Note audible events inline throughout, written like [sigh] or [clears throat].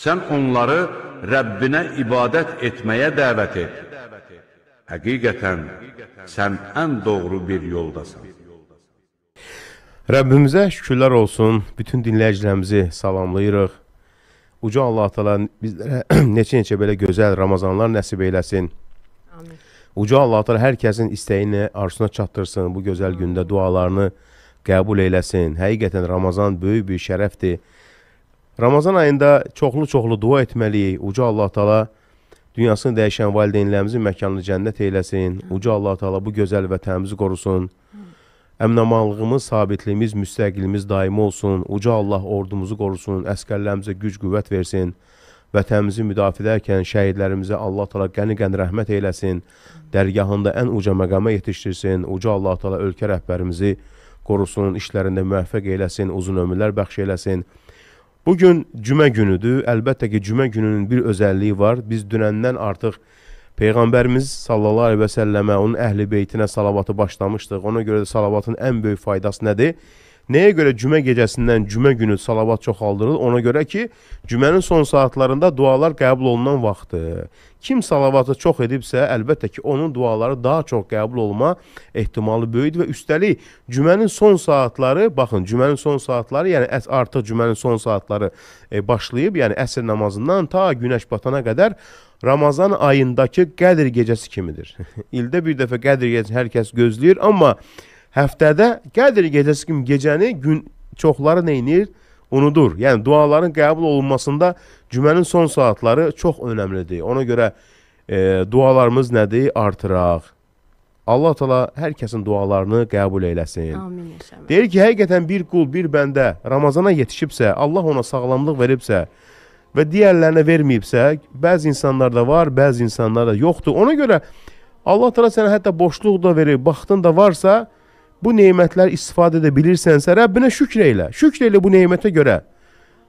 Sən onları Rəbbinə ibadət etməyə dəvət et. Həqiqətən, sən ən doğru bir yoldasan. Rəbbimizə şükürlər olsun. Bütün dinləyicilərimizi salamlayırıq. Uca Allah Teala bizlərə neçə-neçə [clears throat] belə gözəl Ramazanlar nəsib eyləsin. Amin. Uca Allah Teala hər kəsin istəyini, arzusuna çatdırsın. Bu gözəl gündə dualarını qəbul eyləsin. Həqiqətən Ramazan böyük bir şərəfdir. Ramazan ayında çoxlu-çoxlu dua etməliyik. Uca Allah Taala dünyasını dəyişən valideynlərimizin məkanını cənnət eyləsin. Uca Allah Taala bu gözəl vətənimizi qorusun. Əmnamanlığımız, sabitliyimiz, müstəqilimiz daimi olsun. Uca Allah ordumuzu qorusun, əskərlərimizə güc-qüvvət versin. Vətənimizi müdafiə edərkən şəhidlərimizə Allah Taala qəni-qəni rəhmət eyləsin. Dərgahında ən uca məqama yetişdirsin. Uca Allah Taala ölkə rəhbərimizi qorusun, işlərində müvəffəq eyləsin, uzun ömürlər bəxş eyləsin. Bu gün cümə günüdür. Əlbəttə ki, cümə gününün bir özəlliyi var. Biz dünəndən artıq Peyğəmbərimiz sallallahu əleyhi və səlləmə, onun əhli beytinə salavatı başlamışdıq. Ona görə də salavatın ən böyük faydası nədir? Nəyə görə cümə gecəsindən cümə günü salavat çoxaldırılır? Ona görə ki, cümənin son saatlarında dualar qəbul olunan vaxtı. Kim salavatı çox edibsə, əlbəttə ki, onun duaları daha çox qəbul olma ehtimalı böyükdür və üstəlik cümənin son saatları, baxın, cümənin son saatları, yəni artıq cümənin son saatları e, başlayıb, yəni əsr namazından ta günəş batana qədər Ramazan ayındakı Qədr gecəsi kimidir. [laughs] İldə bir dəfə Qədr gecəsi hər kəs gözləyir, amma həftədə Qədr gecəsi kimi gecəni gün çoxları neynir? Unudur. Yəni duaların qəbul olunmasında cümənin son saatları çox önəmlidir. Ona görə e, dualarımız nədir? Artıraq. Allah təala hər kəsin dualarını qəbul eləsin. Amin. Deyir ki, həqiqətən bir qul, bir bəndə Ramazana yetişibsə, Allah ona sağlamlıq veribsə, və digərlərinə verməyibsə, bəzi insanlar da var, bəzi insanlar da yoxdur. Ona görə Allah təala sənə hətta boşluq da verir, baxtın da varsa, bu nemətlər istifadə edə bilirsənsə, Rəbbinə şükr elə. Şükr elə bu nemətə görə.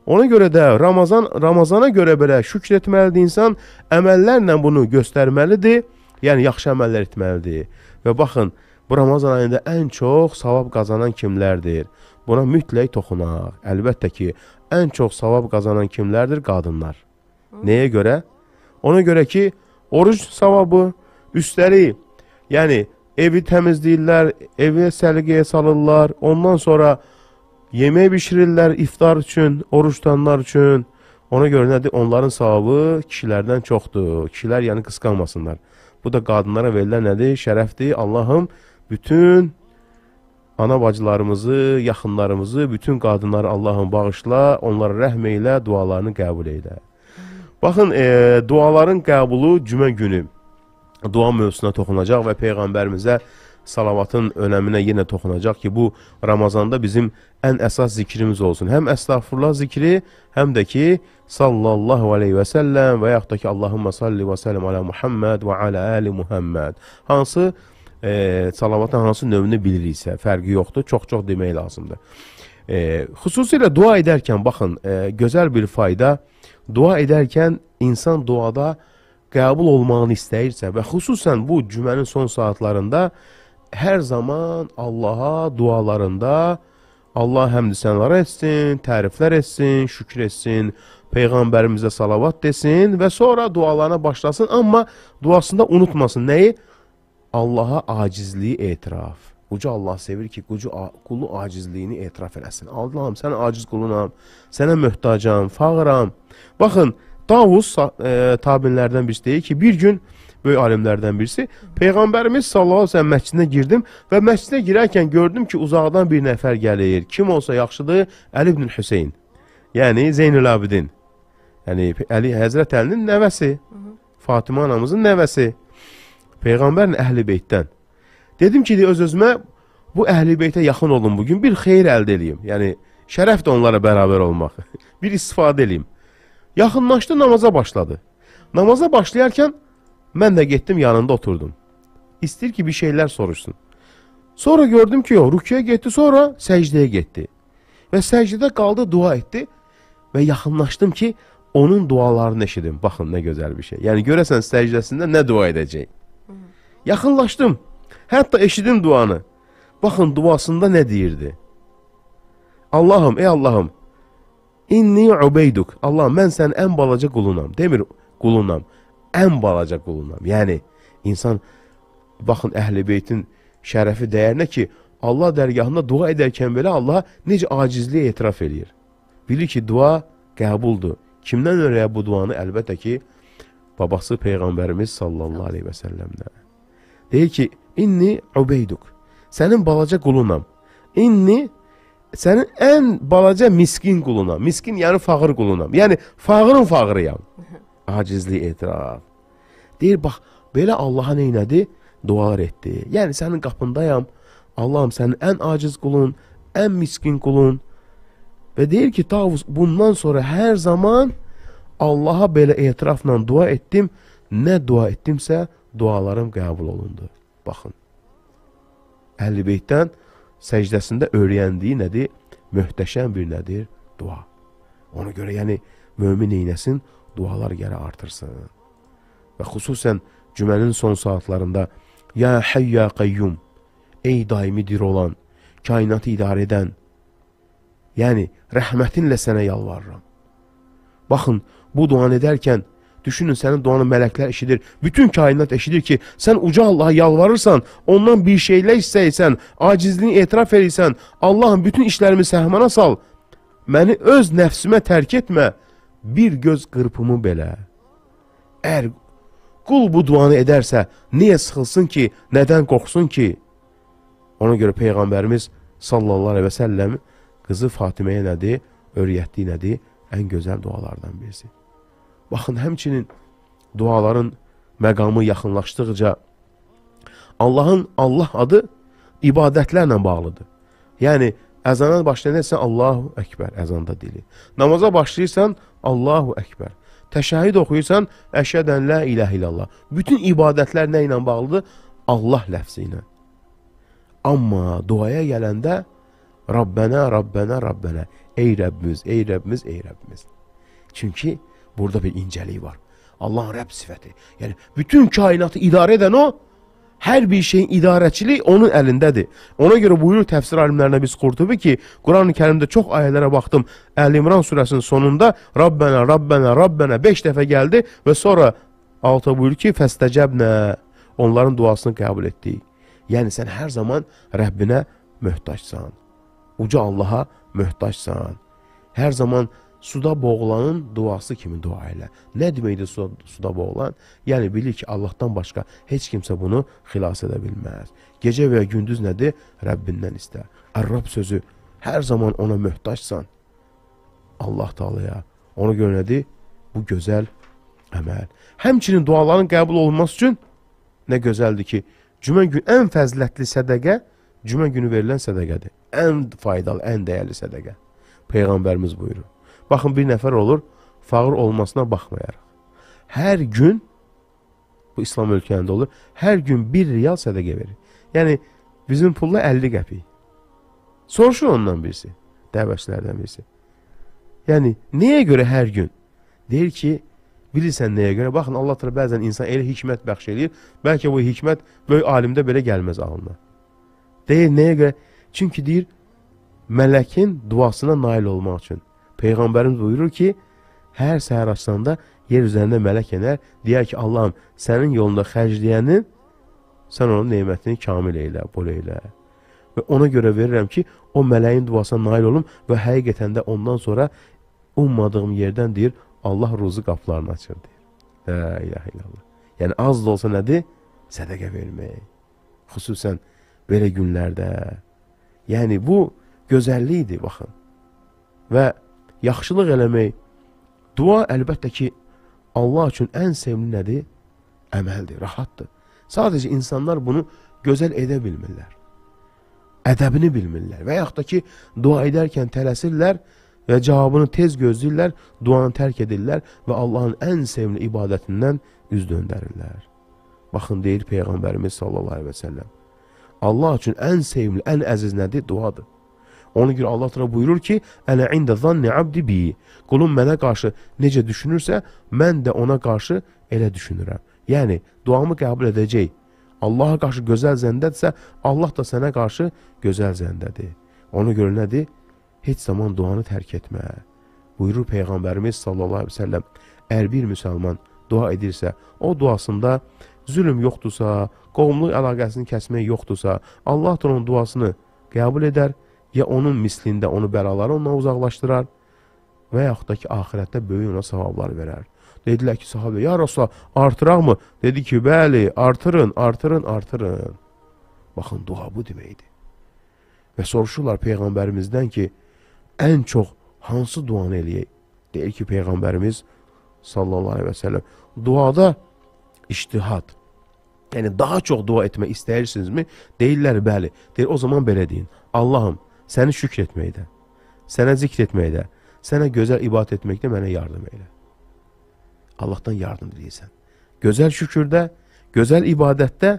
Ona görə də Ramazan Ramazana görə belə şükr etməlidir insan, əməllərlə bunu göstərməlidir. Yəni yaxşı əməllər etməlidir. Və baxın, bu Ramazan ayında ən çox savab qazanan kimlərdir? Buna mütləq toxunaq. Əlbəttə ki, ən çox savab qazanan kimlərdir? Qadınlar. Nəyə görə? Ona görə ki, oruc savabı, üstəlik, yəni evi təmizləyirlər, evi səliqəyə salırlar, ondan sonra yemək bişirirlər iftar üçün, oruç tutanlar üçün. Ona görə nədir? Onların savabı kişilərdən çoxdur. Kişilər yəni qısqanmasınlar. Bu da qadınlara verilən nədir? Şərəfdir. Allahım bütün ana bacılarımızı, yaxınlarımızı, bütün qadınları Allahım bağışla, onlara rəhm eylə, dualarını qəbul eylə. Baxın, e, duaların qəbulu cümə günü dua mövzusuna toxunacaq və Peyğəmbərimizə salavatın önəminə yenə toxunacaq ki, bu Ramazanda bizim ən əsas zikrimiz olsun. Həm əstəğfurullah zikri, həm də ki, sallallahu aleyhi və səlləm və yaxud da ki, Allahümma salli və səlləm alə Muhammed və alə əli Muhammed. Hansı e, salavatın hansı növünü biliriksə, fərqi yoxdur, çox-çox demək lazımdır. E, xüsusilə dua edərkən, baxın, e, gözəl bir fayda, dua edərkən insan duada, e, qəbul olmağını istəyirsə və xüsusən bu cümənin son saatlarında hər zaman Allaha dualarında Allah həmd sənələr etsin, təriflər etsin, şükür etsin, Peyğəmbərimizə salavat desin və sonra dualarına başlasın, amma duasında unutmasın nəyi? Allaha acizliyi etiraf. Uca Allah sevir ki, qucu, qulu acizliyini etiraf eləsin. Allahım, sən aciz qulunam, sənə möhtacam, fağıram. Baxın, Davus e, tabinlərdən birisi deyir ki, bir gün böyük alimlərdən birisi Peyğəmbərimiz sallallahu əleyhi və səlləm məscidinə girdim və məscidə girərkən gördüm ki, uzaqdan bir nəfər gəlir. Kim olsa yaxşıdır? Əli ibn Hüseyn. Yəni Zeynül Abidin. Yəni Əli Həzrət Əlinin nəvəsi. Fatimə anamızın nəvəsi. Peyğəmbərin əhli beytdən. Dedim ki, öz-özümə bu əhli beytə yaxın olun bu gün bir xeyir əldə eləyim. Yəni şərəfdir onlara bərabər olmaq. [laughs] bir istifadə eləyim. Yaxınlaşdı namaza başladı. Namaza başlayarkən mən də getdim yanında oturdum. İstəyir ki, bir şeylər soruşsun. Sonra gördüm ki, o rukiyə getdi, sonra səcdəyə getdi. Və səcdədə qaldı, dua etdi və yaxınlaşdım ki, onun dualarını eşidim. Baxın, nə gözəl bir şey. Yəni, görəsən səcdəsində nə dua edəcək? Yaxınlaşdım, hətta eşidim duanı. Baxın, duasında nə deyirdi? Allahım, ey Allahım, İnni ubeyduk. Allah mən sənin ən balaca qulunam. Demir qulunam. Ən balaca qulunam. Yəni insan baxın Əhl-i Beytin şərəfi dəyərinə ki, Allah dərgahında dua edərkən belə Allah necə acizliyə etiraf eləyir. Bilir ki, dua qəbuldur. Kimdən öyrəyə bu duanı? Əlbəttə ki, babası Peyğəmbərimiz sallallahu aleyhi və səlləmdən. Deyir ki, inni ubeyduk. Sənin balaca qulunam. İnni sənin ən balaca miskin quluna, miskin yəni fağır quluna, yəni fağırın fağırıyam. Acizlik etiraf. Deyir, bax, belə Allaha neynədi? Dualar etdi. Yəni sənin qapındayam. Allahım sənin ən aciz qulun, ən miskin qulun. Və deyir ki, Tavus, bundan sonra hər zaman Allaha belə etirafla dua etdim. Nə dua etdimsə, dualarım qəbul olundu. Baxın. Əhl-i Beytdən səcdəsində öyrəndiyi nədir? Möhtəşəm bir nədir? Dua. Ona görə yəni mömin eynəsin, dualar yerə artırsın. Və xüsusən cümənin son saatlarında Ya Həy Ya Qayyum Ey daimi dir olan, kainatı idarə edən, yəni rəhmətinlə sənə yalvarıram. Baxın, bu duan edərkən Düşünün səni duanı mələklər eşidir. Bütün kainat eşidir ki, sən uca Allaha yalvarırsan, ondan bir şeylə istəyirsən, acizliyini etiraf edirsən, Allahım bütün işlərimi səhmana sal. Məni öz nəfsimə tərk etmə. Bir göz qırpımı belə. Əgər qul bu duanı edərsə, niyə sıxılsın ki, nədən qorxsun ki? Ona görə Peyğəmbərimiz sallallahu aleyhi və səlləm qızı Fatiməyə nədir, öyrətdiyi nədir? Ən gözəl dualardan birisi. Baxın, həmçinin duaların məqamı yaxınlaşdıqca Allahın Allah adı ibadətlərlə bağlıdır. Yəni, əzana başlayırsan, Allahu Əkbər əzanda dili. Namaza başlayırsan, Allahu Əkbər. Təşəhid oxuyursan, əşədən lə iləh ilallah. Bütün ibadətlər nə ilə bağlıdır? Allah ləfzi ilə. Amma duaya gələndə Rabbənə, Rabbənə, Rabbənə. Ey Rəbbimiz, ey Rəbbimiz, ey Rəbbimiz. Çünki Burada bir incəlik var. Allahın Rəbb sifəti. Yəni, bütün kainatı idarə edən o, hər bir şeyin idarəçiliyi onun əlindədir. Ona görə buyurur təfsir alimlərinə biz Qurtubi ki, Quran-ı Kərimdə çox ayələrə baxdım. Əl-İmran surəsinin sonunda Rabbənə, Rabbənə, Rabbənə 5 dəfə gəldi və sonra alta buyurur ki, fəstəcəbnə onların duasını qəbul etdik. Yəni, sən hər zaman Rəbbinə möhtacsan. Uca Allaha möhtacsan. Hər zaman suda boğulanın duası kimi dua elə. Nə deməkdir su, suda boğulan? Yəni bilir ki, Allahdan başqa heç kimsə bunu xilas edə bilməz. Gecə və ya gündüz nədir? Rəbbindən istə. Ər-Rəbb sözü hər zaman ona möhtacsan. Allah Taala'ya. Ona görə nədir? Bu gözəl əməl. Həmçinin duaların qəbul olunması üçün nə gözəldir ki, cümə günü ən fəzilətli sədaqə cümə günü verilən sədaqədir. Ən faydalı, ən dəyərli sədaqə. Peyğəmbərimiz buyurur. Baxın, bir nəfər olur, fağır olmasına baxmayaraq. Hər gün, bu İslam ölkəndə olur, hər gün bir riyal sədəqə verir. Yəni, bizim pulla 50 qəpik. Soruşur ondan birisi, dəvəçlərdən birisi. Yəni, nəyə görə hər gün? Deyir ki, bilirsən nəyə görə? Baxın, Allah təala bəzən insan elə hikmət bəxş eləyir. Bəlkə bu hikmət böyük alimdə belə gəlməz ağlına. Deyir nəyə görə? Çünki deyir mələkin duasına nail olmaq üçün. Peyğəmbərimiz buyurur ki, hər səhər açsanda yer üzərində mələk enər, deyər ki, Allahım, sənin yolunda xərcləyənin, sən onun neymətini kamil eylə, bol eylə. Və ona görə verirəm ki, o mələyin duasına nail olum və həqiqətən də ondan sonra ummadığım yerdən deyir, Allah ruzu qaplarını açır, deyir. Lə iləh illallah. Yəni, az da olsa nədir? Sədəqə vermək. Xüsusən belə günlərdə. Yəni, bu gözəllikdir, baxın. Və yaxşılıq eləmək, dua əlbəttə ki, Allah üçün ən sevimli nədir? Əməldir, rahatdır. Sadəcə insanlar bunu gözəl edə bilmirlər. Ədəbini bilmirlər və yaxud da ki, dua edərkən tələsirlər və cavabını tez gözləyirlər, duanı tərk edirlər və Allahın ən sevimli ibadətindən üz döndərirlər. Baxın, deyir Peyğəmbərimiz sallallahu aleyhi və səlləm, Allah üçün ən sevimli, ən əziz nədir? Duadır. Ona görə Allah təala buyurur ki: "Ələ ində zanni abdi bi." Qulum mənə qarşı necə düşünürsə, mən də ona qarşı elə düşünürəm. Yəni duamı qəbul edəcək. Allaha qarşı gözəl zəndədirsə, Allah da sənə qarşı gözəl zəndədir. Ona görə nədir? Heç zaman duanı tərk etmə. Buyurur peyğəmbərimiz sallallahu əleyhi və səlləm: "Əgər bir müsəlman dua edirsə, o duasında zülm yoxdursa, qovumluq əlaqəsini kəsmək yoxdursa, Allah da onun duasını qəbul edər ya onun mislində onu bəlaları ondan uzaqlaşdırar və yaxud da ki, ahirətdə böyük ona savablar verər. Dedilər ki, sahabə, ya Rasulallah, artıraqmı? Dedi ki, bəli, artırın, artırın, artırın. Baxın, dua bu deməkdir. Və soruşurlar Peyğəmbərimizdən ki, ən çox hansı duanı eləyək? Deyir ki, Peyğəmbərimiz sallallahu aleyhi və səlləm, duada iştihad, yəni daha çox dua etmək istəyirsinizmi? Deyirlər, bəli. Deyir, o zaman belə deyin, Allahım, Səni şükr etməkdə, sənə zikr etməkdə, sənə gözəl ibadət etməkdə mənə yardım elə. Allahdan yardım diləyirsən. Gözəl şükürdə, gözəl ibadətdə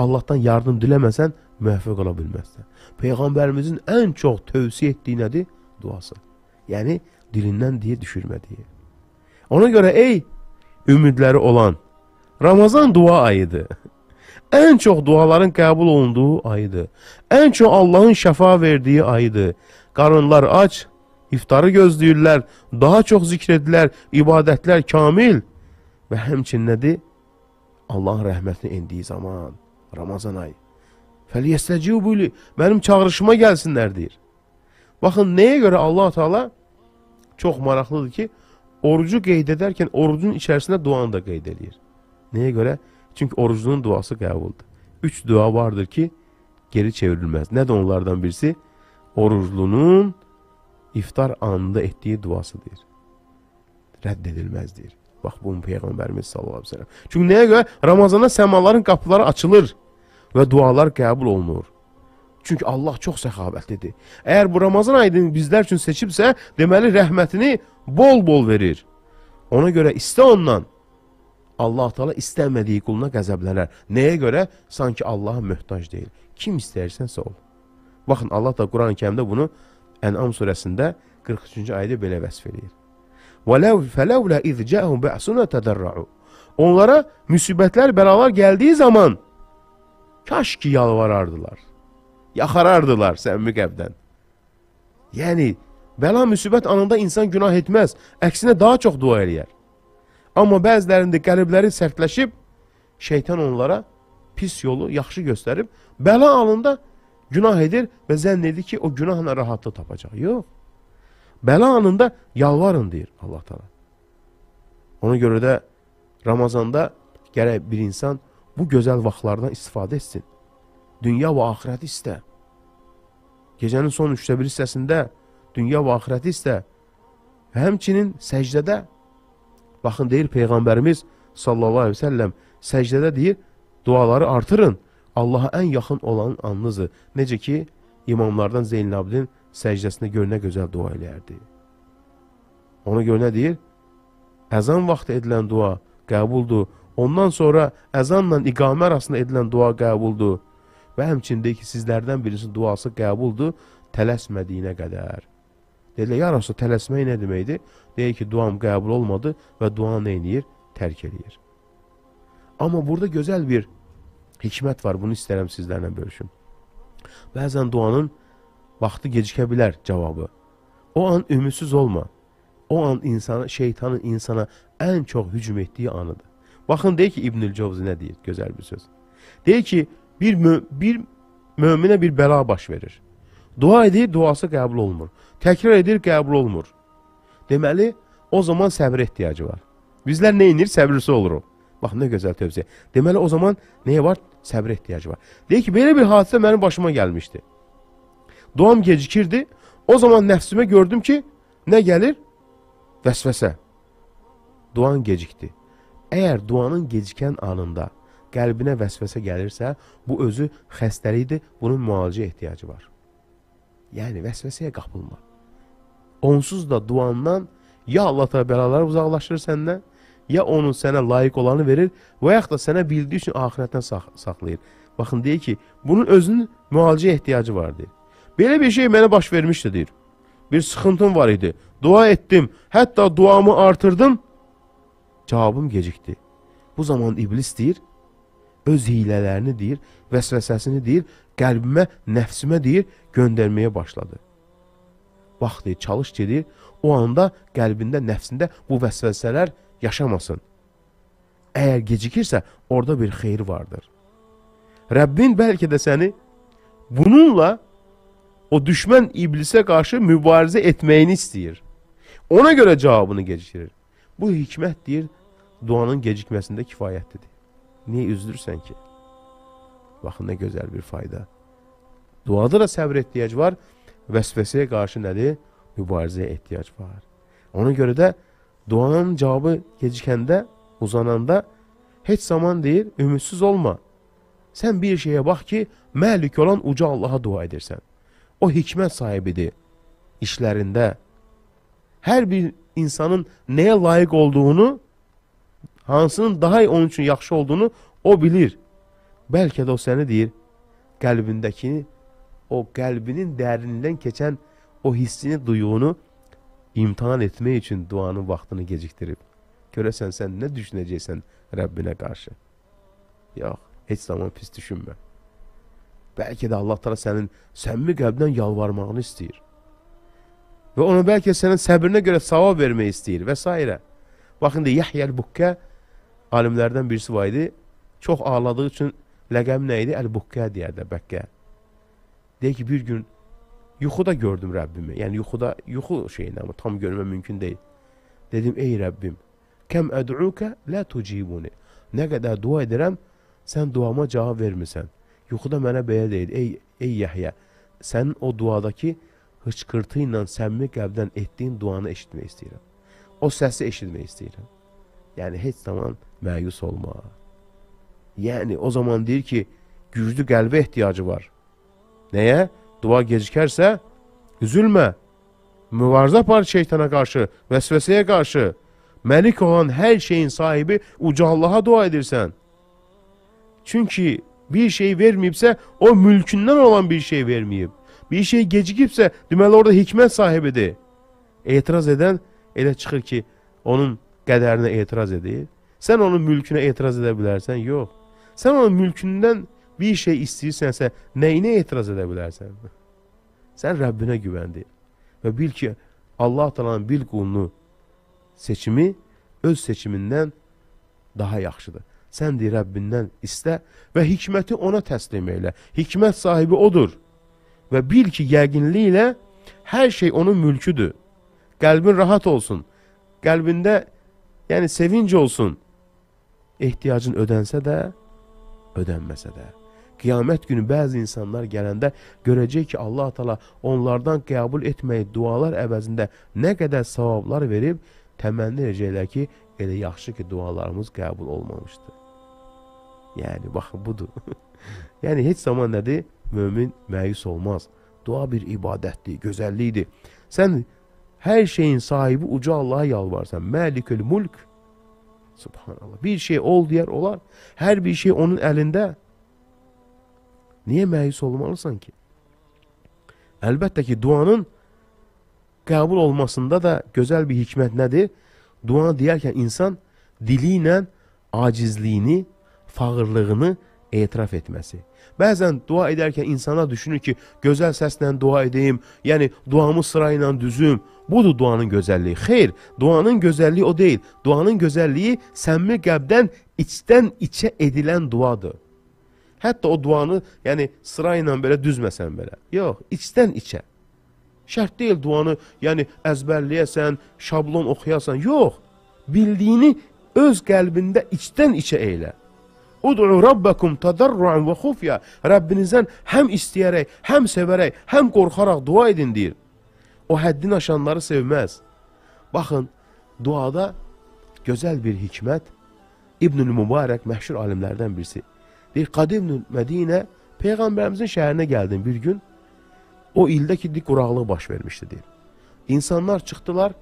Allahdan yardım diləməsən, müvəffəq ola bilməzsən. Peyğəmbərimizin ən çox tövsiyə etdiyi nədir? Duası. Yəni, dilindən deyə düşürmədiyi. Ona görə, ey ümidləri olan, Ramazan dua ayıdır. [laughs] Ən çox duaların qəbul olunduğu ayıdır. Ən çox Allahın şəfa verdiyi ayıdır. Qarınlar aç, iftarı gözləyirlər, daha çox zikr edirlər, ibadətlər kamil və həmçin nədir? Allahın rəhmətini indiyi zaman, Ramazan ayı. Fəliyəstəcibu li, mənim çağırışıma gəlsinlər deyir. Baxın, nəyə görə Allah Teala çox maraqlıdır ki, orucu qeyd edərkən orucun içərisində duanı da qeyd edir. Nəyə görə? Çünki orucunun duası qəbuldur. Üç dua vardır ki, geri çevrilməz. Nədir onlardan birisi? Oruclunun iftar anında etdiyi duasıdır. Rədd edilməzdir. Bax, bunu Peyğəmbərimiz sallallahu aleyhi ve sellem. Çünki nəyə görə? Ramazana səmaların qapıları açılır və dualar qəbul olunur. Çünki Allah çox səxavətlidir. Əgər bu Ramazan ayını bizlər üçün seçibsə, deməli rəhmətini bol-bol verir. Ona görə istə ondan, Allah Taala istəmədiyi quluna qəzəblənər. Nəyə görə? Sanki Allaha möhtac deyil. Kim istəyirsənsə ol. Baxın, Allah da Quran-Kərimdə bunu Ənam surəsində 43-cü ayədə belə vəsf eləyir. "Vələv fələvlə iz cəəhum bə'sunə tədarra'u." Onlara müsibətlər, bəlalar gəldiyi zaman kaş ki yalvarardılar. Yaxarardılar səmimi qəbdən. Yəni bəla müsibət anında insan günah etməz, əksinə daha çox dua eləyər. Amma bəzilərində qəlibləri sərtləşib, şeytan onlara pis yolu yaxşı göstərib, bəla alında günah edir və zənn edir ki, o günahla rahatlıq tapacaq. Yox. Bəla anında yalvarın deyir Allah Taala. Ona görə də Ramazanda gərək bir insan bu gözəl vaxtlardan istifadə etsin. Dünya və axirəti istə. Gecənin son üçdə bir hissəsində dünya və axirəti istə. Həmçinin səcdədə Baxın deyir Peyğəmbərimiz sallallahu əleyhi və səlləm səcdədə deyir, duaları artırın. Allaha ən yaxın olan anınızı. Necə ki imamlardan Zeynəbdin səcdəsində görünə gözəl dua eləyərdi. Ona görə nə deyir? Əzan vaxtı edilən dua qəbuldur. Ondan sonra əzanla iqamə arasında edilən dua qəbuldur. Və həmçində ki, sizlərdən birisinin duası qəbuldur tələsmədiyinə qədər. Deyilə, ya Rasul, tələsmək nə deməkdir? Deyir ki, duam qəbul olmadı və dua nə eləyir? Tərk eləyir. Amma burada gözəl bir hikmət var. Bunu istərəm sizlərlə bölüşüm. Bəzən duanın vaxtı gecikə bilər cavabı. O an ümidsiz olma. O an insana, şeytanın insana ən çox hücum etdiyi anıdır. Baxın, deyir ki, İbnül Covzi nə deyir? Gözəl bir söz. Deyir ki, bir, mü bir möminə bir bəla baş verir. Dua edir, duası qəbul olmur. Təkrar edir, qəbul olmur. Deməli, o zaman səbrə ehtiyacı var. Bizlər neynir? Səbrisi oluruq. Bax, nə gözəl tövsiyə. Deməli, o zaman nəyə var? Səbrə ehtiyacı var. Deyir ki, belə bir hadisə mənim başıma gəlmişdi. Doğam gecikirdi. O zaman nəfsimə gördüm ki, nə gəlir? Vəsvəsə. Duan gecikdi. Əgər duanın gecikən anında qəlbinə vəsvəsə gəlirsə, bu özü xəstəlikdir, bunun müalicə ehtiyacı var. Yəni, vəsvəsəyə qapılma. Onsuz da duandan ya Allah təbəralar uzaqlaşır səndən, ya onun sənə layiq olanı verir və yaxud da sənə bildiyi üçün axirətdən sax saxlayır. Baxın, deyir ki, bunun özünün müalicə ehtiyacı var, deyir. Belə bir şey mənə baş vermişdi, deyir. Bir sıxıntım var idi, dua etdim, hətta duamı artırdım, cavabım gecikdi. Bu zaman iblis deyir, öz hilələrini deyir, vəsvəsəsini deyir, qəlbimə, nəfsimə deyir, göndərməyə başladı. Bax deyir, çalış gedir. O anda qəlbində, nəfsində bu vəsvəsələr yaşamasın. Əgər gecikirsə, orada bir xeyir vardır. Rəbbin bəlkə də səni bununla o düşmən iblisə qarşı mübarizə etməyini istəyir. Ona görə cavabını gecikdirir. Bu hikmət deyir, duanın gecikməsində kifayətlidir. Niyə üzülürsən ki? Baxın, nə gözəl bir fayda. Duada da səbr ehtiyac var vəsvəsəyə qarşı nədir? Mübarizəyə ehtiyac var. Ona görə də duanın cavabı gecikəndə, uzananda heç zaman deyir, ümidsiz olma. Sən bir şeyə bax ki, məlik olan uca Allaha dua edirsən. O hikmət sahibidir işlərində. Hər bir insanın nəyə layiq olduğunu, hansının daha onun üçün yaxşı olduğunu o bilir. Bəlkə də o səni deyir, qəlbindəkini o kalbinin derinliğinden geçen o hissini, duyuğunu imtihan etmək üçün duanın vaxtını gecikdirib. Görəsən sən nə düşünəcəksən Rəbbinə qarşı? Yox, heç zaman pis düşünmə. Bəlkə də Allah təala sənin səmimi qəlbdən yalvarmağını istəyir. Və ona bəlkə sənin səbrinə görə savab vermək istəyir və s. Baxın da Yahya el-Bukka alimlərdən birisi var idi. Çox ağladığı üçün ləqəbi nə idi? Əl-Bukka deyərdi Bəkkə. Deyir ki, bir gün yuxuda gördüm Rəbbimi. Yəni yuxuda yuxu şeyində amma tam görmə mümkün deyil. Dedim: "Ey Rəbbim, kəm əd'uka la tucibuni." Nə qədər dua edirəm, sən duama cavab vermirsən. Yuxuda mənə belə deyil: "Ey ey Yahya, sənin o duadakı hıçqırtı ilə səmimi qəlbdən etdiyin duanı eşitmək istəyirəm. O səsi eşitmək istəyirəm." Yəni heç zaman məyus olma. Yəni o zaman deyir ki, güclü qəlbə ehtiyacı var. Neye? Dua gecikərsə, üzülmə. Mübarizə apar şeytana qarşı, vəsvəsəyə qarşı. Məlik olan hər şeyin sahibi uca Allaha dua edirsən. Çünki bir şey verməyibsə, o mülkündən olan bir şey verməyib. Bir şey gecikibsə, deməli orada hikmət sahibidir. Etiraz edən elə çıxır ki, onun qədərinə etiraz edir. Sən onun mülkünə etiraz edə bilərsən? Yox. Sən onun mülkündən bir şey istəyirsənsə, nəyinə etiraz edə bilərsən? Sən Rəbbinə güvəndi və bil ki, Allah talanın bil qulunu seçimi öz seçimindən daha yaxşıdır. Sən deyir Rəbbindən istə və hikməti ona təslim elə. Hikmət sahibi odur və bil ki, yəqinliklə hər şey onun mülküdür. Qəlbin rahat olsun, qəlbində yəni sevinc olsun. Ehtiyacın ödənsə də, ödənməsə də. Qiyamət günü bəzi insanlar gələndə görəcək ki, Allah Taala onlardan qəbul etməyi dualar əvəzində nə qədər savablar verib, təmənni edəcəklər ki, elə yaxşı ki, dualarımız qəbul olmamışdı. Yəni baxın budur. [laughs] yəni heç zaman nədir? Mömin məyus olmaz. Dua bir ibadətdir, gözəllikdir. Sən hər şeyin sahibi uca Allaha yalvarsan. Məlikül mulk. Subhanallah. Bir şey ol deyər olar. Hər bir şey onun əlində. Niyə məyus olmalısan ki? Əlbəttə ki, duanın qəbul olmasında da gözəl bir hikmət nədir? Dua deyərkən insan dili ilə acizliyini, fağırlığını etiraf etməsi. Bəzən dua edərkən insana düşünür ki, gözəl səslə dua edeyim, yəni duamı sırayla düzüm. Budur duanın gözəlliyi. Xeyr, duanın gözəlliyi o deyil. Duanın gözəlliyi səmmi qəbdən içdən içə edilən duadır. Hətta o duanı, yəni sırayla belə düzməsən belə. Yox, içdən içə. Şərt deyil duanı, yəni əzbərləyəsən, şablon oxuyasan. Yox, bildiyini öz qəlbində içdən içə eylə. Ud'u rabbakum tadarruan və xufya. Rəbbinizdən həm istəyərək, həm sevərək, həm qorxaraq dua edin deyir. O həddin aşanları sevməz. Baxın, duada gözəl bir hikmət İbnül Mübarək məşhur alimlərdən birisi deyir Qadimnül Mədinə Peyğəmbərimizin şəhərinə gəldim bir gün. O ildə ki, quraqlıq baş vermişdi deyir. İnsanlar çıxdılar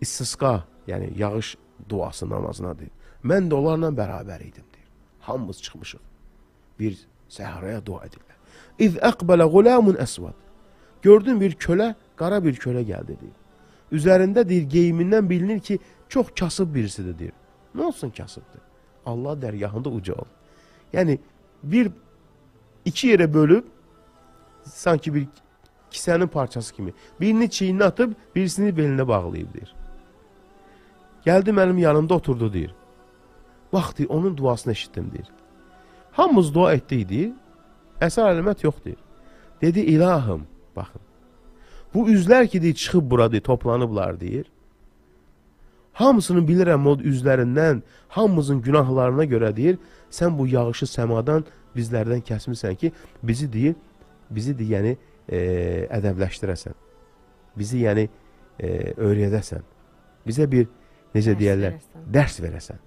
istisqa, yəni yağış duası namazına deyir. Mən də onlarla bərabər idim deyir. Hamımız çıxmışıq. Bir səhraya dua edirlər. İz əqbələ qulamun əsvad. Gördüm bir kölə, qara bir kölə gəldi deyir. Üzərində deyir, geyimindən bilinir ki, çox kasıb birisidir deyir. Nə olsun kasıbdır? Allah dərgahında uca ol. Yani bir iki yere bölüp sanki bir kisenin parçası kimi. Birini çiğnine atıp birisini beline bağlayıb deyir. Gəldi mənim yanımda oturdu deyir. Bax deyir, onun duasını eşitdim deyir. Hamımız dua etdik deyir. Əsər əlimət yox deyir. Dedi ilahım, baxın. Bu üzlər ki deyir, çıxıb burada deyir, toplanıblar deyir. Hamısını bilirəm od üzlərindən, hamımızın günahlarına görə deyir, sən bu yağışı səmadan bizlərdən kəsmirsən ki, bizi deyir, bizi deyir, yəni e, ədəbləşdirəsən. Bizi yəni e, öyrədəsən. Bizə bir, necə dərs deyərlər, verəsən. dərs verəsən.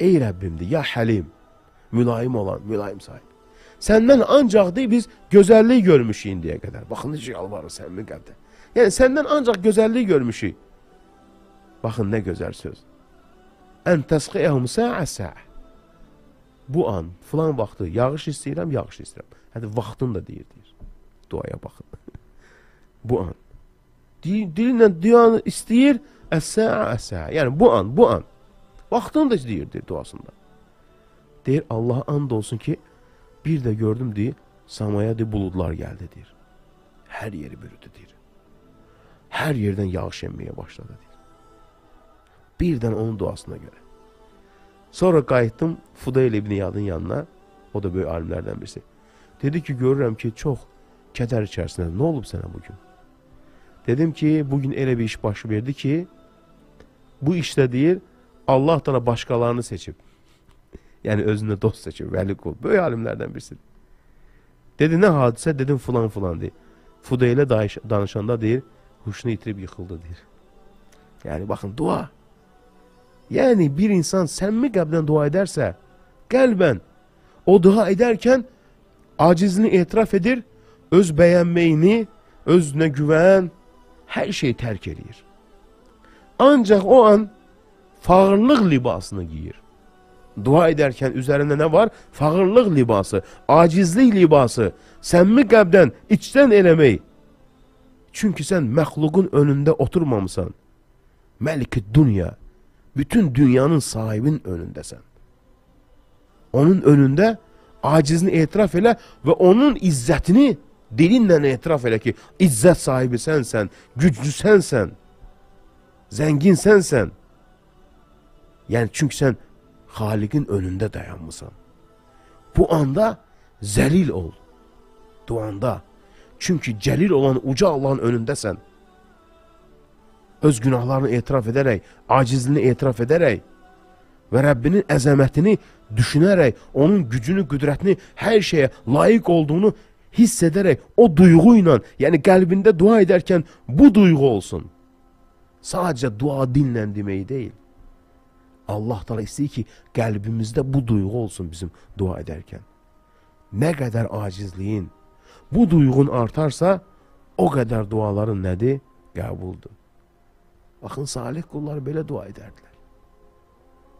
Ey Rəbbimdir, ya həlim, mülayim olan, mülayim sahib. Səndən ancaq deyil, biz gözəllik görmüşük indiyə qədər. Baxın, necə yalvarır sən müqəddə. Yəni, səndən ancaq gözəllik görmüşük. Baxın nə gözəl söz. Ən təsqiyəhum səə səə. Bu an, filan vaxtı yağış istəyirəm, yağış istəyirəm. Hətta vaxtını da deyir, deyir. Duaya baxın. [laughs] bu an. Dil, dillə duyanı istəyir, əsə, əsə. Yəni bu an, bu an. Vaxtını da deyir, deyir duasında. Deyir, Allah and olsun ki, bir də gördüm, deyir, samaya deyir, buludlar gəldi, deyir. Hər yeri bürüdü, deyir. Hər yerdən yağış enməyə başladı, deyir. Birdən onun duasına görə. Sonra qayıtdım Fudayl ibn Yadın yanına. O da böyük alimlərdən birisi. Dedi ki, görürəm ki, çox kədər içərisində. Nə olub sənə bugün? Dedim ki, bugün elə bir iş baş verdi ki, bu işdə deyir, Allah da başqalarını seçib. [laughs] Yəni, özündə dost seçib, vəli qul. Böyük alimlərdən birisidir. Dedi, nə hadisə? Dedim, filan filan deyir. Fudeylə danışanda deyir, huşunu itirib yıxıldı deyir. Yəni, baxın, dua. Yəni bir insan səmimi qəlbdən dua edərsə, qəlbən o dua edərkən acizini etiraf edir, öz bəyənməyini, özünə güvən, hər şeyi tərk edir. Ancaq o an fağırlıq libasını giyir. Dua edərkən üzərində nə var? Fağırlıq libası, acizlik libası, səmmi qəbdən, içdən eləmək. Çünki sən məxluqun önündə oturmamısan. Məlik-i dünya, bütün dünyanın sahibinin önündəsən. Onun önündə acizini etiraf elə və onun izzətini dilinlə etiraf elə ki, izzət sahibi sənsən, güclü sənsən, zəngin sənsən. Yəni, çünki sən Xaliqin önündə dayanmısan. Bu anda zəlil ol, duanda. Çünki cəlil olan uca Allahın önündəsən öz günahlarını etiraf edərək, acizlini etiraf edərək və Rəbbinin əzəmətini düşünərək, onun gücünü, qüdrətini, hər şeyə layiq olduğunu hiss edərək, o duyğu ilə, yəni qəlbində dua edərkən bu duyğu olsun. Sadəcə dua dinlə demək deyil. Allah da istəyir ki, qəlbimizdə bu duyğu olsun bizim dua edərkən. Nə qədər acizliyin, bu duyğun artarsa, o qədər duaların nədir? Qəbuldur. Baxın, salih qullar belə dua edərdilər.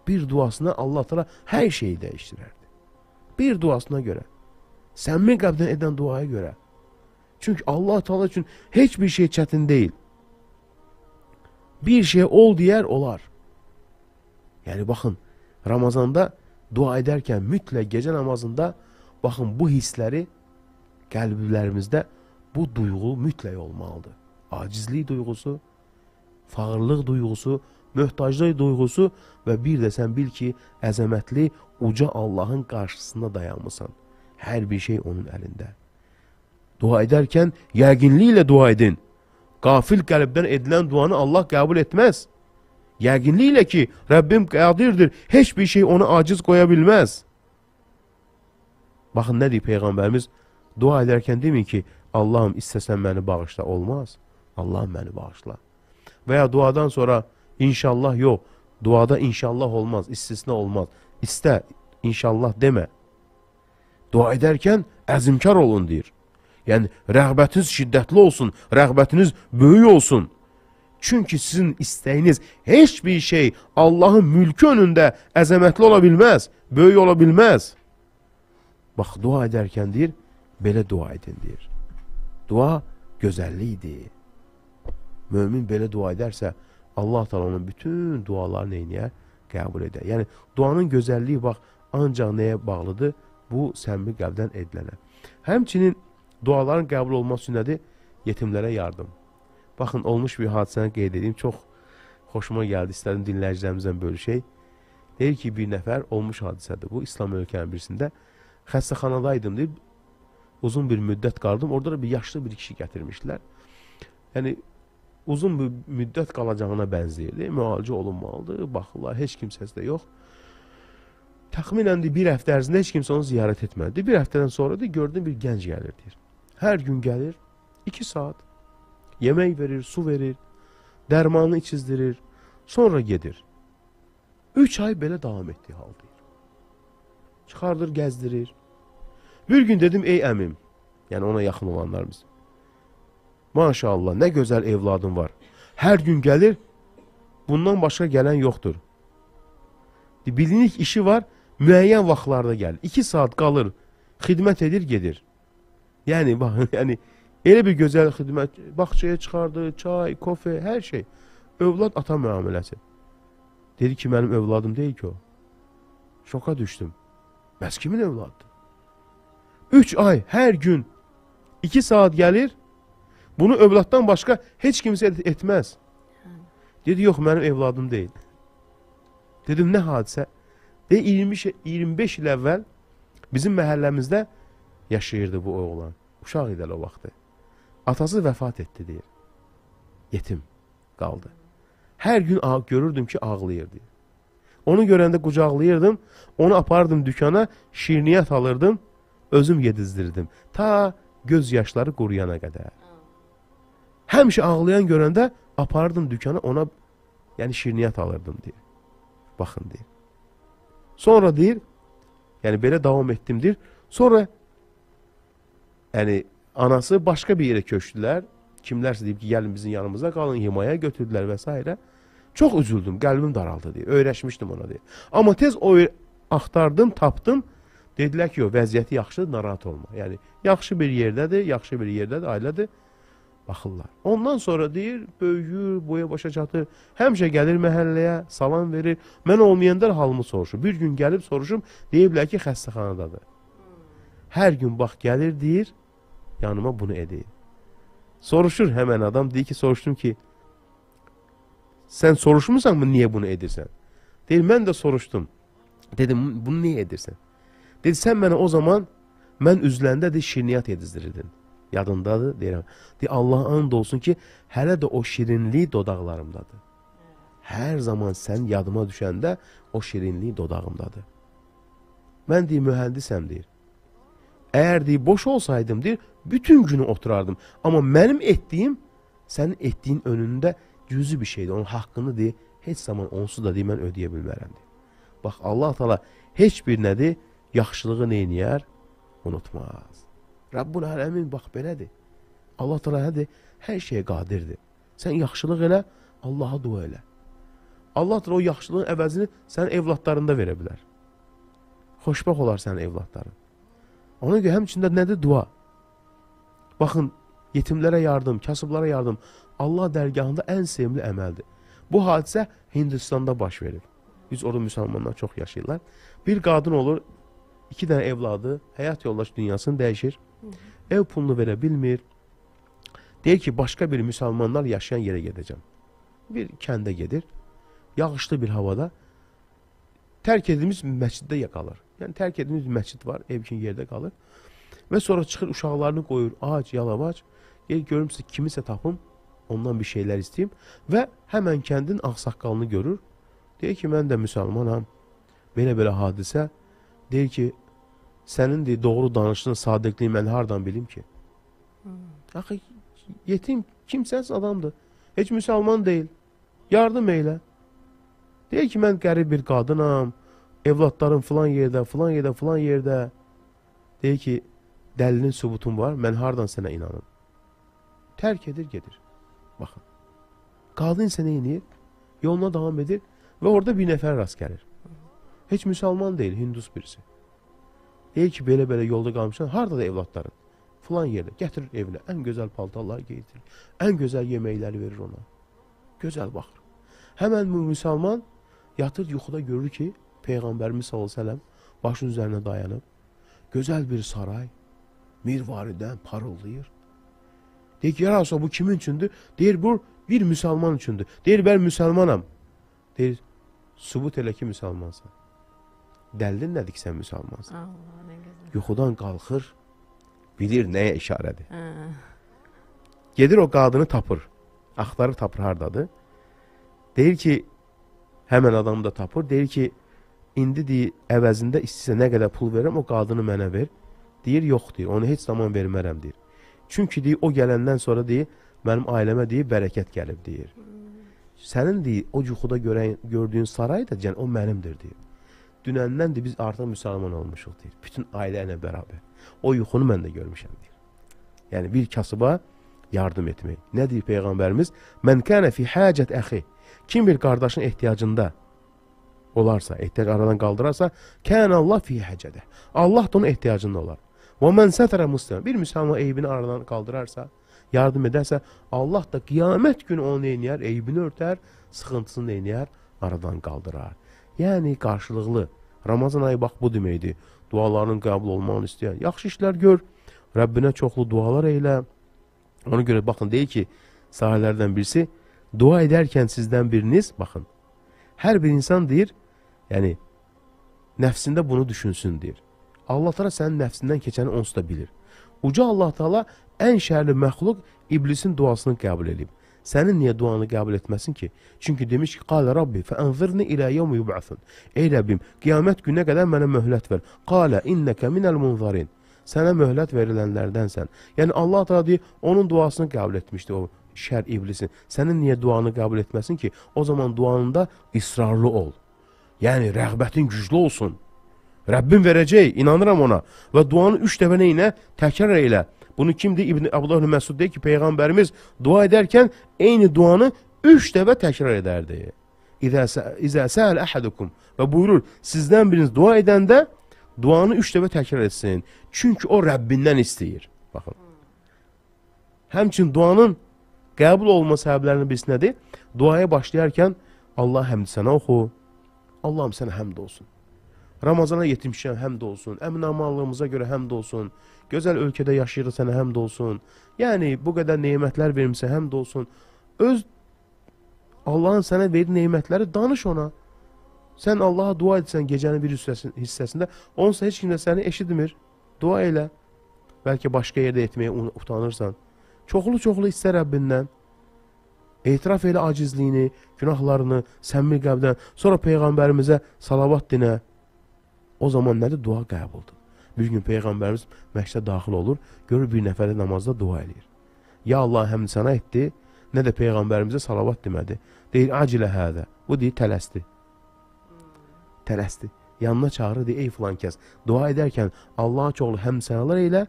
Bir duasına Allah təala hər şeyi dəyişdirərdi. Bir duasına görə. Səmimi qəbdən edən duaya görə. Çünki Allah təala üçün heç bir şey çətin deyil. Bir şey ol deyər, olar. Yəni baxın, Ramazanda dua edərkən mütləq gecə namazında baxın bu hissləri qəlblərimizdə bu duyğu mütləq olmalıdır. Acizlik duyğusu, fağırlıq duyğusu, möhtaclıq duyğusu və bir də sən bil ki, əzəmətli, uca Allahın qarşısında dayanmısan. Hər bir şey onun əlində. Dua edərkən yəqinliklə dua edin. Qafil qəlbdən edilən duanı Allah qəbul etməz. Yəqinliklə ki, Rəbbim qadirdir, heç bir şey onu aciz qoya bilməz. Baxın, nə deyir Peyğəmbərimiz? Dua edərkən demin ki, Allahım istəsən məni bağışla, olmaz. Allahım məni bağışla veya duadan sonra inşallah yok. Duada inşallah olmaz, istisna olmaz. İste, inşallah deme. Dua edərkən əzimkar olun deyir. Yəni, rəğbətiniz şiddətli olsun, rəğbətiniz böyük olsun. Çünki sizin istəyiniz heç bir şey Allahın mülkü önündə əzəmətli ola bilməz, böyük ola bilməz. Bax, dua edərkən deyir, belə dua edin deyir. Dua gözəllikdir. Mömin belə dua edərsə, Allah talanın bütün dualarını eynəyə qəbul edər. Yəni, duanın gözəlliyi bax, ancaq nəyə bağlıdır? Bu, səmmi qəbdən edilənə. Həmçinin duaların qəbul olması nədir? Yetimlərə yardım. Baxın, olmuş bir hadisəni qeyd edeyim, çox xoşuma gəldi, istədim dinləyicilərimizdən böyle şey. Deyir ki, bir nəfər olmuş hadisədir bu, İslam ölkənin birisində. Xəstəxanadaydım, deyir, uzun bir müddət qaldım. Orada da bir yaşlı bir kişi gətirmişdilər. Yəni uzun müddət qalacağına bənzəyirdi. Müalicə olunmalıdır, baxırlar, heç kimsəsi də yox. Təxminən bir həftə ərzində heç kimsə onu ziyarət etmədi. Bir həftədən sonra da gördüm bir gənc gəlir deyir. Hər gün gəlir, 2 saat yemək verir, su verir, dərmanını içizdirir, sonra gedir. 3 ay belə davam etdiyi hal deyir. Çıxardır, gəzdirir. Bir gün dedim, ey əmim, yəni ona yaxın olanlarımız, Maşallah, nə gözəl evladın var. Hər gün gəlir, bundan başqa gələn yoxdur. Bilinik işi var, müəyyən vaxtlarda gəlir. İki saat qalır, xidmət edir, gedir. Yəni, bax, [laughs] yəni, elə bir gözəl xidmət, baxçaya çıxardı, çay, kofe, hər şey. Övlad ata müamiləsi. Dedi ki, mənim övladım deyil ki o. Şoka düşdüm. Bəs kimin övladıdır? Üç ay, hər gün, iki saat gəlir, Bunu övladdan başqa heç kimsə et etməz. Dedi, yox, mənim evladım deyil. Dedim, nə hadisə? De, 20, 25 il əvvəl bizim məhəlləmizdə yaşayırdı bu oğlan. Uşaq idi o vaxtı. Atası vəfat etdi, deyir. Yetim qaldı. Hər gün görürdüm ki, ağlayırdı. Onu görəndə qucaqlayırdım, onu apardım dükana, şirniyyət alırdım, özüm yedizdirdim. Ta göz yaşları quruyana qədər. Həmişə ağlayan görəndə aparırdım dükana ona yəni şirniyyat alırdım deyir. Baxın deyir. Sonra deyir, yəni belə davam etdim deyir. Sonra yəni anası başqa bir yerə köçdülər. Kimlərsə deyib ki, gəlin bizim yanımıza qalın, himayəyə götürdülər və s. Çox üzüldüm, qəlbim daraldı deyir. Öyrəşmişdim ona deyir. Amma tez o axtardım, tapdım. Dedilər ki, o vəziyyəti yaxşıdır, narahat olma. Yəni yaxşı bir yerdədir, yaxşı bir yerdədir, ailədir baxırlar. Ondan sonra deyir, böyüyür, boya başa çatır. Həmişə gəlir məhəlləyə, salam verir. Mən olmayanlar halımı soruşur. Bir gün gəlib soruşum, deyiblər ki, xəstəxanadadır. Hər gün bax gəlir, deyir, yanıma bunu edir. Soruşur həmən adam, deyir ki, soruşdum ki, sən soruşmursan mı, niyə bunu edirsən? Deyir, mən də soruşdum. Dedim, bunu niyə edirsən? Dedi, sən mənə o zaman, mən üzləndə, deyir, şirniyyat edizdirirdin yadındadır, deyirəm. Deyə Allah and olsun ki, hələ də o şirinlik dodaqlarımdadır. Hər zaman sən yadıma düşəndə o şirinlik dodağımdadır. Mən deyir, mühəndisəm deyir. Əgər deyir, boş olsaydım deyir, bütün günü oturardım. Amma mənim etdiyim, sənin etdiyin önündə cüzü bir şeydir. Onun haqqını deyir, heç zaman onsuz da deyir, mən ödəyə bilmərəm deyir. Bax, Allah-u Teala heç bir nədir, yaxşılığı neyniyər? Unutmaz. Rabbul aləmin bax belədir. Allah təala nədir? Hər şeyə qadirdir. Sən yaxşılıq elə, Allaha dua elə. Allah təala o yaxşılığın əvəzini sənin evladlarında verə bilər. Xoşbəxt olar sənin evladların. Ona görə həmçində nədir dua? Baxın, yetimlərə yardım, kasıblara yardım Allah dərgahında ən sevimli əməldir. Bu hadisə Hindistanda baş verib. Biz orada müsəlmanlar çox yaşayırlar. Bir qadın olur, iki dənə evladı, həyat yoldaşı dünyasını dəyişir. Ev pulunu verə bilmir. Deyir ki, başqa bir müsəlmanlar yaşayan yerə gedəcəm. Bir kəndə gedir. Yağışlı bir havada tərk edilmiş məsciddə qalır. Yəni tərk edilmiş məscid var, ev üçün yerdə qalır. Və sonra çıxır uşaqlarını qoyur ac, yalavac. Gəl görümsə kimisə tapım, ondan bir şeylər istəyim və həmən kəndin ağsaqqalını görür. Deyir ki, mən də müsəlmanam. Belə-belə hadisə. Deyir ki, sənin de doğru danışığın, sadiqliyi mən hardan bilim ki? Hmm. Axı yetim kimsəsiz adamdır. Heç müsəlman deyil. Yardım elə. Deyir ki, mən qərib bir qadınam. Evladlarım filan yerdə, filan yerdə, filan yerdə. Deyir ki, dəlilin sübutun var. Mən hardan sənə inanım? Tərk edir, gedir. Baxın. Qadın isə neyinir? Yoluna davam edir və orada bir nəfər rast gəlir. Heç müsəlman deyil, hindus birisi. Deyir ki, belə-belə yolda qalmışsan, hardadır evladların? Filan yerdə gətirir evinə, ən gözəl paltarları geydirir, ən gözəl yeməkləri verir ona. Gözəl baxır. Həmən müsəlman yatır yuxuda görür ki, Peyğəmbərimiz s.ə.v başın üzərinə dayanıb, gözəl bir saray, mirvaridən parıldayır. Deyir ki, yarasa bu kimin üçündür? Deyir, bu bir müsəlman üçündür. Deyir, mən müsəlmanam. Deyir, sübut elə ki, müsəlmansan. Dəlilin nədir ki, sən müsəlmansan? Allah, nə gözəl. Yuxudan qalxır, bilir nəyə işarədir. Hə. Gedir o qadını tapır. Axtarır tapır hardadır. Deyir ki, həmən adamı da tapır. Deyir ki, indi deyir, əvəzində istəsə nə qədər pul verəm, o qadını mənə ver. Deyir, yox deyir, onu heç zaman vermərəm deyir. Çünki deyir, o gələndən sonra deyir, mənim ailəmə deyir, bərəkət gəlib deyir. Hmm. Sənin deyir, o yuxuda görə, gördüyün saray da, cən, o mənimdir deyir dünəndəndir biz artıq müsəlman olmuşuq deyir. Bütün ailə ilə bərabər. O yuxunu mən də görmüşəm deyir. Yəni bir kasıba yardım etmək. Nə deyir peyğəmbərimiz? Mən kana fi hacət əxi. Kim bir qardaşın ehtiyacında olarsa, ehtiyac aradan qaldırarsa, kana Allah fi hacədə. Allah da onun ehtiyacında olar. Və mən sətərə müsəlman. Bir müsəlman eybini aradan qaldırarsa, yardım edərsə, Allah da qiyamət günü onu eynəyər, eybini örtər, sıxıntısını eynəyər, aradan qaldırar. Yəni qarşılıqlı. Ramazan ayı bax bu deməkdir. Dualarının qəbul olmağını istəyən. Yaxşı işlər gör. Rəbbinə çoxlu dualar eylə. Ona görə baxın deyir ki, sahələrdən birisi dua edərkən sizdən biriniz baxın. Hər bir insan deyir, yəni nəfsində bunu düşünsün deyir. Allah Taala sənin nəfsindən keçəni onsuz da bilir. Uca Allah Taala ən şərli məxluq iblisin duasını qəbul edib. Sənin niyə duanı qəbul etməsin ki? Çünki demiş ki, qalə Rabbi, fəənzirni ilə yəmu yub'athın. Ey Rəbbim, qiyamət günə qədər mənə möhlət ver. Qalə innəkə minəl munzarin. Sənə möhlət verilənlərdənsən. Yəni, Allah da deyir, onun duasını qəbul etmişdi o şər iblisin. Sənin niyə duanı qəbul etməsin ki? O zaman duanında israrlı ol. Yəni, rəğbətin güclü olsun. Rəbbim verəcək, inanıram ona. Və duanı üç dəfə nə ilə? Təkrar elə. Bunu kimdir? İbn Abdullah Məsud deyir ki, peyğəmbərimiz dua edərkən eyni duanı 3 dəfə təkrar edərdi. İzə səəl əhadukum və buyurur, sizdən biriniz dua edəndə duanı 3 dəfə təkrar etsin. Çünki o Rəbbindən istəyir. Baxın. Həmçin duanın qəbul olma səbəblərinin birisi nədir? Duaya başlayarkən Allah həmd sənə oxu. Allahım sənə həmd olsun. Ramazana yetmişəm, həmd olsun. Əmin amanlığımıza görə həmd olsun. Gözəl ölkədə yaşayırıq sənə həmd olsun. Yəni bu qədər nemətlər vermisə həmd olsun. Öz Allahın sənə verdiyi nemətləri danış ona. Sən Allaha dua etsən gecənin bir hissəsində, onsa heç kimdə səni eşitmir. Dua elə. Bəlkə başqa yerdə etməyə utanırsan. Çoxlu-çoxlu istə Rəbbindən. Etiraf elə acizliyini, günahlarını, səmmi qəbdən, sonra Peyğəmbərimizə salavat dinə. O zaman nədir? Dua qəbuldur. Bir gün Peyğəmbərimiz məşqdə daxil olur, görür bir nəfəri namazda dua eləyir. Ya Allah həmd sənə etdi, nə də Peyğəmbərimizə salavat demədi. Deyir, acilə hədə. Bu deyir, tələsdi. Tələsdi. Yanına çağırır, deyir, ey filan kəs, dua edərkən Allah'a çoxlu həmd sənələr elə,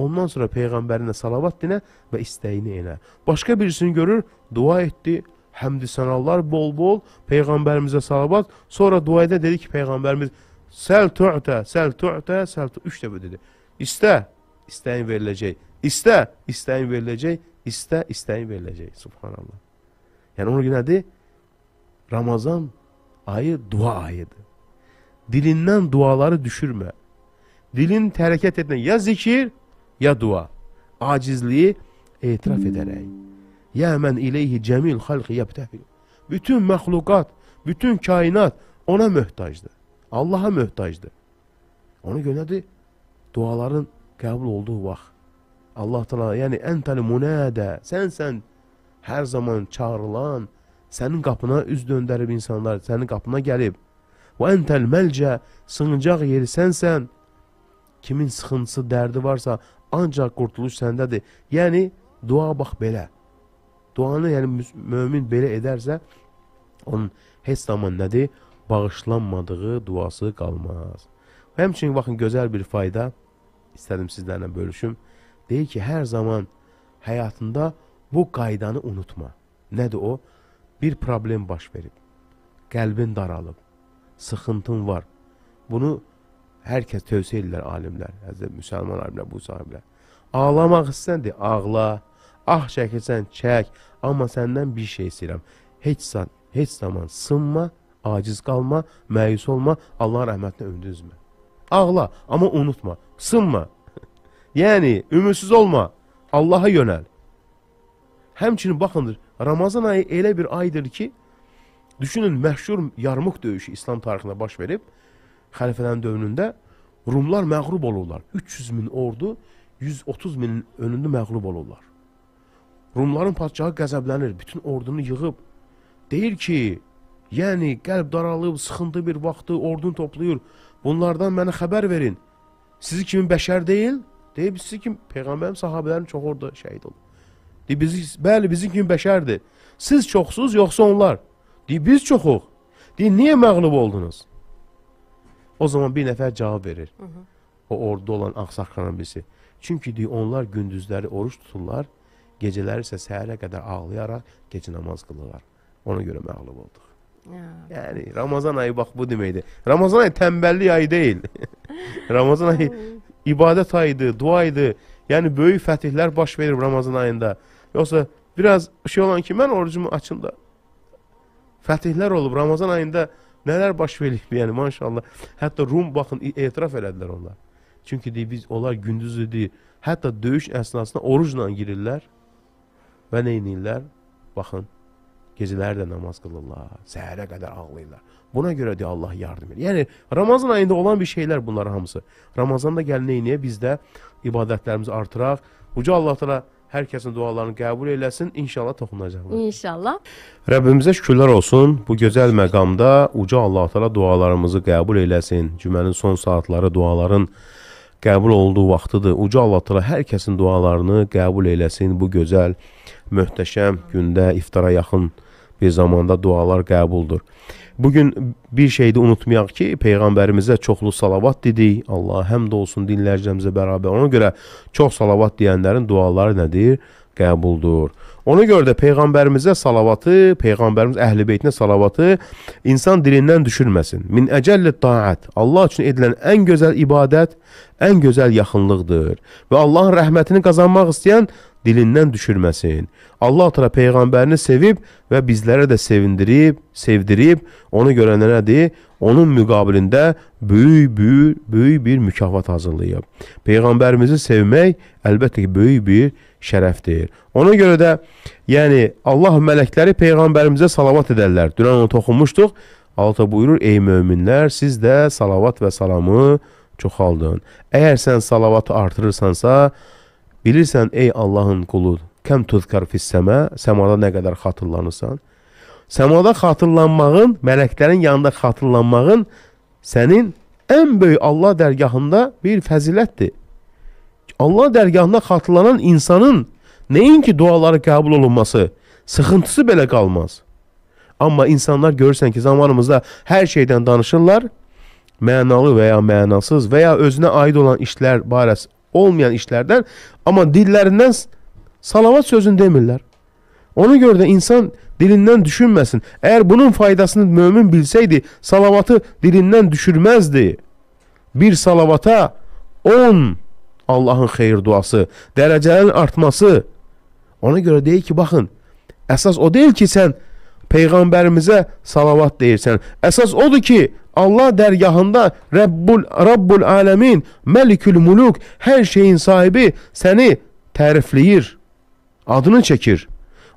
ondan sonra Peyğəmbərinə salavat dinə və istəyini elə. Başqa birisini görür, dua etdi, həmd sənələr bol-bol, Peyğəmbərimizə salavat, sonra dua edə dedi ki, Peyğəmbərimiz Səl tu'tə, səl tu'tə, səl tu'tə. Üç dəfə dedi. İstə, istəyin veriləcək. İstə, istəyin veriləcək. İstə, istəyin veriləcək. Subhanallah. Yəni onun nədir? Ramazan ayı dua ayıdır. Dilindən duaları düşürmə. Dilin tərəkət etmə. Ya zikir, ya dua. Acizliyi etiraf edərək. Ya mən ileyhi cəmil xalqi yəbtəhil. Bütün məxluqat, bütün kainat ona möhtacdır. Allaha möhtacdır. Ona görədir duaların qəbul olduğu vaxt. Allah təala, yəni entəl munada, sənsən hər zaman çağırılan, sənin qapına üz döndərib insanlar, sənin qapına gəlib. Və entəl məlcə, sığınacaq yeri sənsən. Kimin sıxıntısı, dərdi varsa, ancaq qurtuluş səndədir. Yəni dua bax belə. Duanı yəni mömin belə edərsə, onun heç zaman nədir? bağışlanmadığı duası qalmaz. Həmçinin baxın gözəl bir fayda istədim sizlərlə bölüşüm. Deyir ki, hər zaman həyatında bu qaydanı unutma. Nədir o? Bir problem baş verib. Qəlbin daralıb. Sıxıntın var. Bunu hər kəs tövsiyə edirlər alimlər, həzə müsəlman alimlər, bu sahiblər. Ağlamaq istəndi, ağla. Ah çəkirsən, çək. Amma səndən bir şey istəyirəm. Heç, heç zaman sınma, aciz qalma, məyus olma, Allah rəhmətinə ümid üzmə. Ağla, amma unutma, sınma. [laughs] yəni, ümidsiz olma, Allaha yönəl. Həmçinin baxındır, Ramazan ayı elə bir aydır ki, düşünün, məşhur yarmıq döyüşü İslam tarixində baş verib, xəlifələrin dövründə Rumlar məğrub olurlar. 300 min ordu 130 minin önündə məğlub olurlar. Rumların padşahı qəzəblənir, bütün ordunu yığıb. Deyir ki, Yəni, qəlb daralıb, sıxıntı bir vaxtı ordun toplayır. Bunlardan mənə xəbər verin. Sizi kimi bəşər deyil, deyib sizi kimi Peyğəmbərin sahabələrinin çox orada şəhid olur. Deyib, bizi, bəli, bizim kimi bəşərdir. Siz çoxsuz, yoxsa onlar. Deyib, biz çoxuq. Deyib, niyə məğlub oldunuz? O zaman bir nəfər cavab verir. Hı -hı. O orada olan axsaqqanın birisi. Çünki deyib, onlar gündüzləri oruç tuturlar, gecələri isə səhərə qədər ağlayaraq gecə namaz qılırlar. Ona görə məğlub olduq. Yəni Ramazan ayı bax bu deməkdir. Ramazan ayı tənbəllik ayı deyil. [laughs] Ramazan ayı ibadət ayıdır, dua idi. Yəni böyük fətihlər baş verir Ramazan ayında. Yoxsa biraz şey olan ki, mən orucumu açım da fətihlər olub Ramazan ayında nələr baş verir? Yəni maşallah. Hətta Rum baxın etiraf elədilər onlar. Çünki deyir biz onlar gündüz idi. Hətta döyüş əsnasında orucla girirlər və nə edirlər? Baxın, Gecələr də namaz qılırlar, səhərə qədər ağlayırlar. Buna görə də Allah yardım edir. Yəni Ramazan ayında olan bir şeylər bunlar hamısı. Ramazanda gəlin eyniyə biz də ibadətlərimizi artıraq. Uca Allah təala hər kəsin dualarını qəbul eləsin. İnşallah toxunacaqlar. İnşallah. Rəbbimizə şükürlər olsun. Bu gözəl məqamda uca Allah təala dualarımızı qəbul eləsin. Cümənin son saatları duaların qəbul olduğu vaxtıdır. Uca Allah təala hər kəsin dualarını qəbul eləsin bu gözəl, möhtəşəm gündə iftara yaxın bir zamanda dualar qəbuldur. Bu gün bir şey də unutmayaq ki, peyğəmbərimizə çoxlu salavat dedik. Allah həmd olsun dinləyicilərimizə bərabər. Ona görə çox salavat deyənlərin duaları nədir? qəbuldur. Ona görə də peyğəmbərimizə salavatı, peyğəmbərimiz əhlibeytinə salavatı insan dilindən düşürməsin. Min əcəlli taat. Allah üçün edilən ən gözəl ibadət, ən gözəl yaxınlıqdır və Allahın rəhmətini qazanmaq istəyən dilindən düşürməsin. Allah təala peyğəmbərini sevib və bizlərə də sevindirib, sevdirib, ona görə nə nədir? Onun müqabilində böyük, böyük, böyük bir mükafat hazırlayıb. Peyğəmbərimizi sevmək əlbəttə ki, böyük bir şərəfdir. Ona görə də, yəni Allah mələkləri peyğəmbərimizə salavat edərlər. Dünən onu toxunmuşduq. Allah buyurur: "Ey möminlər, siz də salavat və salamı çoxaldın. Əgər sən salavatı artırırsansa, Bilirsən ey Allahın qulu, kəm tuzkar fissəmə, səmada nə qədər xatırlanırsan. Səmada xatırlanmağın, mələklərin yanında xatırlanmağın sənin ən böyük Allah dərgahında bir fəzilətdir. Allah dərgahında xatırlanan insanın nəinki duaları qəbul olunması, sıxıntısı belə qalmaz. Amma insanlar görürsən ki, zamanımızda hər şeydən danışırlar, mənalı və ya mənasız və ya özünə aid olan işlər barəs olmayan işlərdən, amma dillərindən salavat sözünü demirlər. Ona görə də insan dilindən düşünməsin. Əgər bunun faydasını mömin bilsəydi, salavatı dilindən düşürməzdi. Bir salavata 10 Allahın xeyir duası, dərəcələrin artması. Ona görə deyir ki, baxın, əsas o deyil ki, sən Peyğəmbərimizə salavat deyirsən. Əsas odur ki, Allah dərgahında Rəbbul, Rabbul aləmin, Məlikül muluk, hər şeyin sahibi səni tərifləyir, adını çəkir.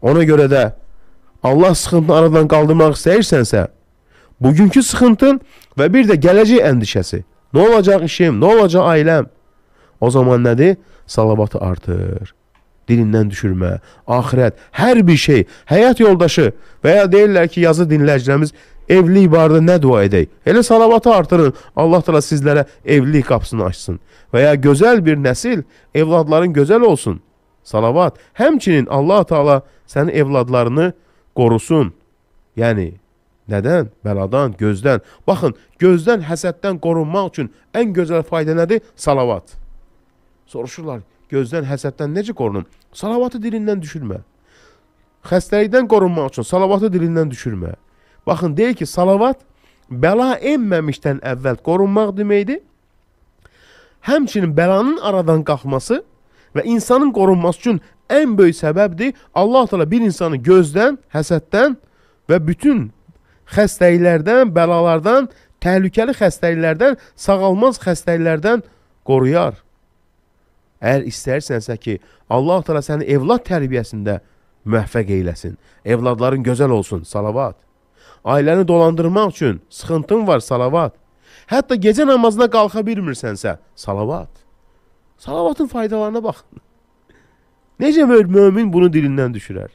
Ona görə də Allah sıxıntını aradan qaldırmaq istəyirsənsə, bugünkü sıxıntın və bir də gələcək əndişəsi. Nə olacaq işim, nə olacaq ailəm? O zaman nədir? Salavatı artır. Dilindən düşürmə, axirət, hər bir şey, həyat yoldaşı və ya deyirlər ki, yazı dinləyicilərimiz evlilik barədə nə dua edək? Elə salavatı artırın. Allah təala sizlərə evlilik qapısını açsın və ya gözəl bir nəsil, evladların gözəl olsun. Salavat. Həmçinin Allah təala sənin evladlarını qorusun. Yəni Nədən? Bəladan, gözdən. Baxın, gözdən, həsəddən qorunmaq üçün ən gözəl fayda nədir? Salavat. Soruşurlar, gözdən, həsəddən necə qorunum? Salavatı dilindən düşürmə. Xəstəlikdən qorunmaq üçün salavatı dilindən düşürmə. Baxın, deyir ki, salavat bəla enməmişdən əvvəl qorunmaq deməkdir. Həmçinin bəlanın aradan qalxması və insanın qorunması üçün ən böyük səbəbdir. Allah təala bir insanı gözdən, həsəddən və bütün xəstəliklərdən, bəlalardan, təhlükəli xəstəliklərdən, sağalmaz xəstəliklərdən qoruyar. Əgər istəyirsənsə ki, Allah təala səni evlad tərbiyəsində müvəffəq eyləsin. Evladların gözəl olsun. Salavat ailəni dolandırmaq üçün sıxıntın var, salavat. Hətta gecə namazına qalxa bilmirsənsə, salavat. Salavatın faydalarına baxın. [laughs] Necə mömin bunu dilindən düşürər?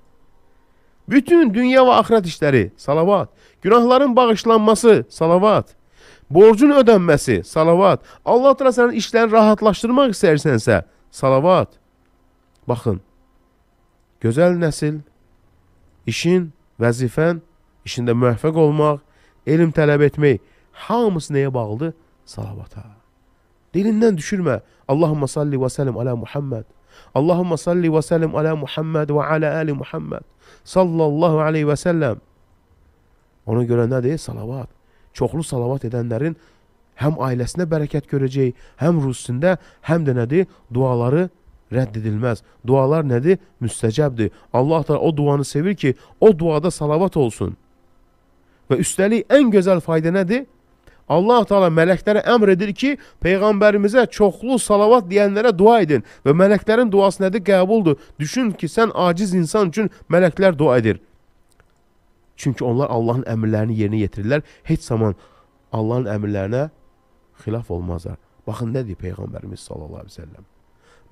Bütün dünya və axirət işləri salavat, günahların bağışlanması salavat, borcun ödənməsi salavat, Allah təala sənin işlərini rahatlaşdırmaq istəyirsənsə salavat. Baxın. Gözəl nəsil işin, vəzifən işində müvəffəq olmaq, elm tələb etmək, hamısı nəyə bağlıdır? Salavata. Dilindən düşürmə. Allahumma salli və səlim alə Muhammed. Allahumma salli və səlim alə Muhammed və alə əli Muhammed. Sallallahu aleyhi və səlləm. Ona görə nədir? Salavat. Çoxlu salavat edənlərin həm ailəsinə bərəkət görəcək, həm ruhsində, həm də nədir? Duaları rədd edilməz. Dualar nədir? Müstəcəbdir. Allah da o duanı sevir ki, o duada salavat olsun. Və üstəlik ən gözəl fayda nədir? Allah Taala mələklərə əmr edir ki, peyğəmbərimizə çoxlu salavat deyənlərə dua edin və mələklərin duası nədir? Qəbuldur. Düşün ki, sən aciz insan üçün mələklər dua edir. Çünki onlar Allahın əmrlərini yerinə yetirirlər. Heç zaman Allahın əmrlərinə xilaf olmazlar. Baxın nə deyir peyğəmbərimiz sallallahu əleyhi və səlləm?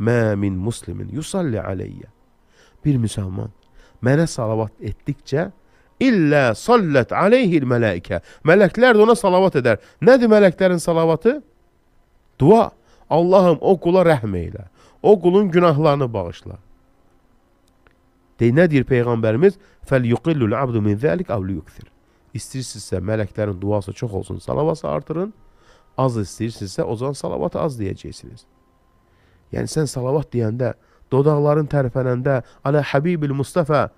Mə min muslimin yusalli aleyyə. Bir müsəlman mənə salavat etdikcə illə sallət aleyhil mələikə. Mələklər də ona salavat edər. Nədir mələklərin salavatı? Dua. Allahım o qula rəhm eylə. O qulun günahlarını bağışla. Dey, nə deyir Peyğəmbərimiz? Fəl yuqillul abdu min zəlik avlu yukthir. İstəyirsinizsə mələklərin duası çox olsun, salavası artırın. Az istəyirsinizsə o zaman salavatı az deyəcəksiniz. Yəni sən salavat deyəndə, dodaqların tərpənəndə, alə Habibil Mustafa,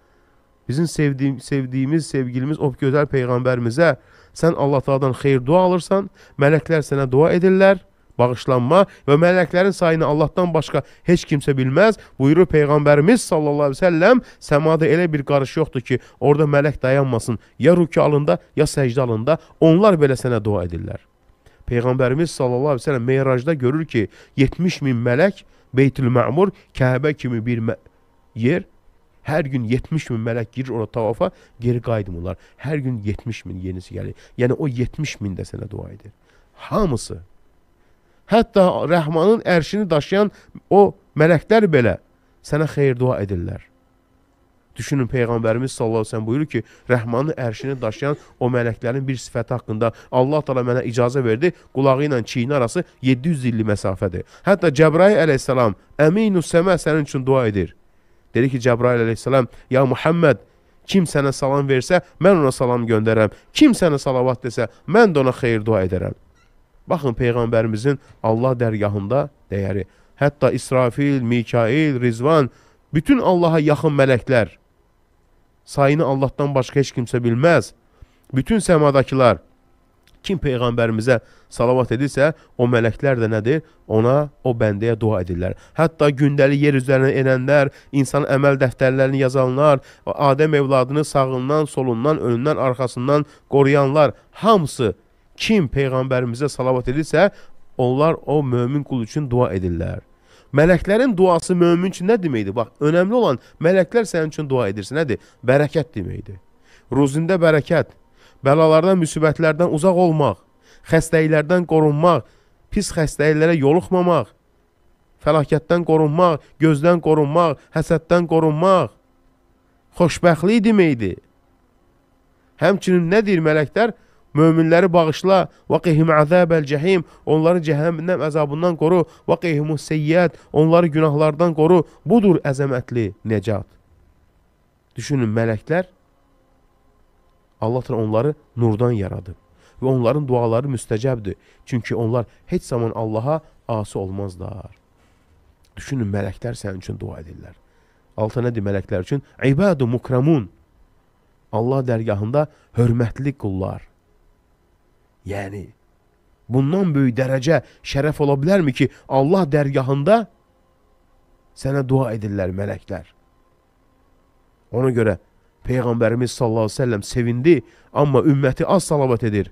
Bizim sevdiyim, sevdiyimiz, sevgilimiz o gözəl peyğəmbərimizə sən Allah Taala'dan xeyir dua alırsan, mələklər sənə dua edirlər, bağışlanma və mələklərin sayını Allahdan başqa heç kimsə bilməz. Buyurur peyğəmbərimiz sallallahu əleyhi və səlləm, səmada elə bir qarış yoxdur ki, orada mələk dayanmasın. Ya ruku alında, ya səcdə alında onlar belə sənə dua edirlər. Peyğəmbərimiz sallallahu əleyhi və səlləm Meyracda görür ki, 70 min mələk Beytül Məmur Kəbə kimi bir yer Hər gün 70 min mələk girir ora tavafa, geri qayıtmırlar. Hər gün 70 min yenisi gəlir. Yəni o 70 min də sənə dua edir. Hamısı. Hətta Rəhmanın ərşini daşıyan o mələklər belə sənə xeyir dua edirlər. Düşünün peyğəmbərimiz sallallahu əleyhi və səlləm buyurur ki, Rəhmanın ərşini daşıyan o mələklərin bir sifəti haqqında Allah təala mənə icazə verdi. Qulağı ilə çiyini arası 700 illik məsafədir. Hətta Cəbrayil əleyhissalam Əminu Səmə sənin üçün dua edir. Dedi ki, Cəbrail əleyhissalam, ya Muhammed, kim sənə salam versə, mən ona salam göndərəm. Kim sənə salavat desə, mən də ona xeyir dua edərəm. Baxın, Peyğəmbərimizin Allah dərgahında dəyəri. Hətta İsrafil, Mikail, Rizvan, bütün Allaha yaxın mələklər, sayını Allahdan başqa heç kimsə bilməz. Bütün səmadakılar, kim peyğəmbərimizə salavat edirsə, o mələklər də nədir? Ona, o bəndəyə dua edirlər. Hətta gündəlik yer üzərinə enənlər, insan əməl dəftərlərini yazanlar, Adəm evladını sağından, solundan, önündən, arxasından qoruyanlar hamısı kim peyğəmbərimizə salavat edirsə, onlar o mömin qul üçün dua edirlər. Mələklərin duası mömin üçün nə deməkdir? Bax, önəmli olan mələklər sənin üçün dua edirsə nədir? Bərəkət deməkdir. Ruzində bərəkət, Bəlalardan, müsibətlərdən uzaq olmaq, xəstəliklərdən qorunmaq, pis xəstəliklərə yoluxmamaq, fəlakətdən qorunmaq, gözdən qorunmaq, həsəddən qorunmaq, xoşbəxtlik deməkdir. Həmçinin nə deyir mələklər? Möminləri bağışla, və qihim əzəbəl cəhim, onları cəhənnəm əzabından qoru, və qihimus seyyət, onları günahlardan qoru. Budur əzəmətli necat. Düşünün, mələklər Allah təala onları nurdan yaradıb və onların duaları müstəcəbdir. Çünki onlar heç zaman Allaha asi olmazlar. Düşünün, mələklər sənin üçün dua edirlər. Altı nədir mələklər üçün? İbadu mukramun. Allah dərgahında hörmətli qullar. Yəni, bundan böyük dərəcə şərəf ola bilərmi ki, Allah dərgahında sənə dua edirlər mələklər. Ona görə Peyğəmbərimiz sallallahu əleyhi və səlləm sevindi, amma ümməti az salavat edir.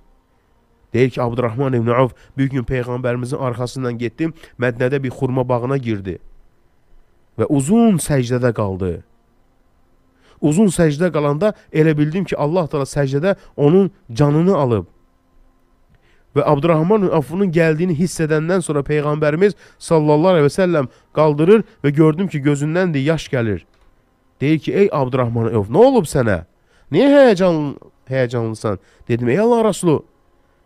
Deyir ki, Abdurrahman ibn Avf bir gün Peyğəmbərimizin arxasından getdi, Mədnədə bir xurma bağına girdi və uzun səcdədə qaldı. Uzun səcdə qalanda elə bildim ki, Allah təala səcdədə onun canını alıb. Və Abdurrahman Afunun gəldiyini hiss edəndən sonra Peyğəmbərimiz sallallahu əleyhi və səlləm qaldırır və gördüm ki, gözündəndir, yaş gəlir. Deyir ki, ey Abdurrahmanov, nə olub sənə? Niyə həyəcan, həyəcanlısan? Dedim, ey Allah Rasulü,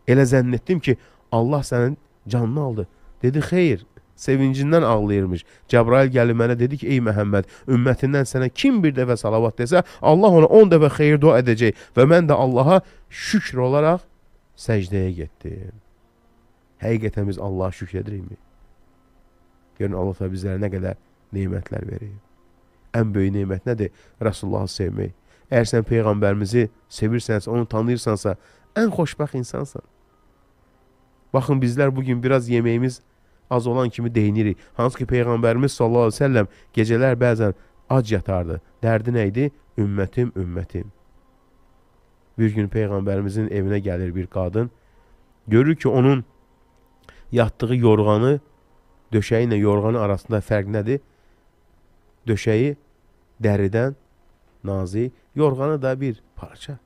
elə zənn etdim ki, Allah sənin canını aldı. Dedi, xeyr, sevincindən ağlayırmış. Cəbrail gəlib mənə dedi ki, ey Məhəmməd, ümmətindən sənə kim bir dəfə salavat desə, Allah ona 10 on dəfə xeyir dua edəcək və mən də Allaha şükr olaraq səcdəyə getdim. Həqiqətən biz Allaha şükr edirikmi? Görün, Allah bizlərə nə qədər nimətlər verib ən böyük nemət nədir? Rəsulullahı sevmək. Əgər sən Peyğəmbərimizi sevirsənsə, onu tanıyırsansa, ən xoşbəxt insansan. Baxın, bizlər bugün biraz yeməyimiz az olan kimi deyinirik. Hansı ki, Peyğəmbərimiz sallallahu aleyhi ve səlləm gecələr bəzən ac yatardı. Dərdi nə idi? Ümmətim, ümmətim. Bir gün Peyğəmbərimizin evinə gəlir bir qadın. Görür ki, onun yatdığı yorğanı, döşəyi ilə yorğanı arasında fərq nədir? Döşəyi dəridən nazik, yorğanı da bir parça.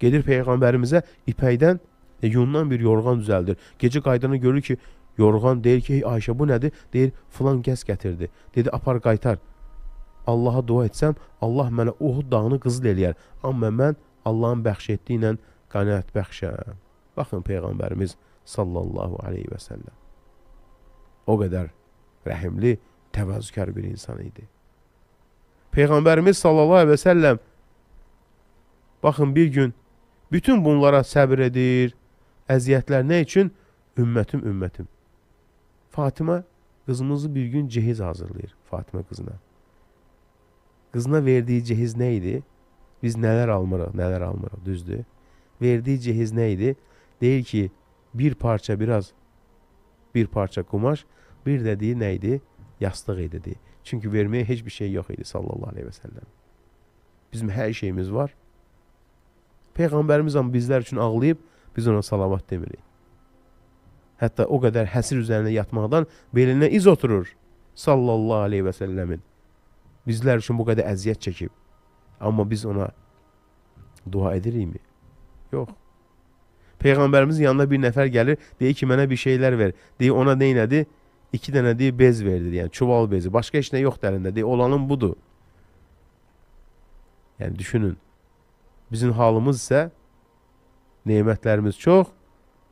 Gedir peyğəmbərimizə ipəkdən, e, yundan bir yorğan düzəldir. Gecə qaydanı görür ki, yorğan deyir ki, Ayşə bu nədir? Deyir, filan gəz gətirdi. Dedi, apar qaytar. Allaha dua etsəm, Allah mənə Uhud dağını qızıl eləyər. Amma mən Allahın bəxş etdiyi ilə qanaət bəxşəm. Baxın peyğəmbərimiz sallallahu alayhi və səlləm. O qədər rəhimli, təvazökar bir insan idi. Peyğəmbərimiz sallallahu əleyhi və səlləm baxın bir gün bütün bunlara səbr edir. Əziyyətlər nə üçün? Ümmətim, ümmətim. Fatimə qızımızı bir gün cehiz hazırlayır Fatimə qızına. Qızına verdiyi cehiz nə idi? Biz nələr almırıq, nələr almırıq, düzdür? Verdiyi cehiz nə idi? Deyir ki, bir parça biraz, bir parça qumaş, bir də deyir nə idi? Yastıq idi deyir. Çünki verməyə heç bir şey yox idi sallallahu aleyhi və səlləm. Bizim hər şeyimiz var. Peyğəmbərimiz amma bizlər üçün ağlayıb, biz ona salavat demirik. Hətta o qədər həsir üzərində yatmaqdan belinə iz oturur sallallahu aleyhi və səlləmin. Bizlər üçün bu qədər əziyyət çəkib. Amma biz ona dua edirikmi? Yox. Peyğəmbərimizin yanına bir nəfər gəlir, deyir ki, mənə bir şeylər ver. Deyir, ona neynədi? iki dənə deyir bez verdi. Yəni çuval bezi. Başqa heç nə yoxdur əlində. Deyir olanın budur. Yəni düşünün. Bizim halımız isə nemətlərimiz çox,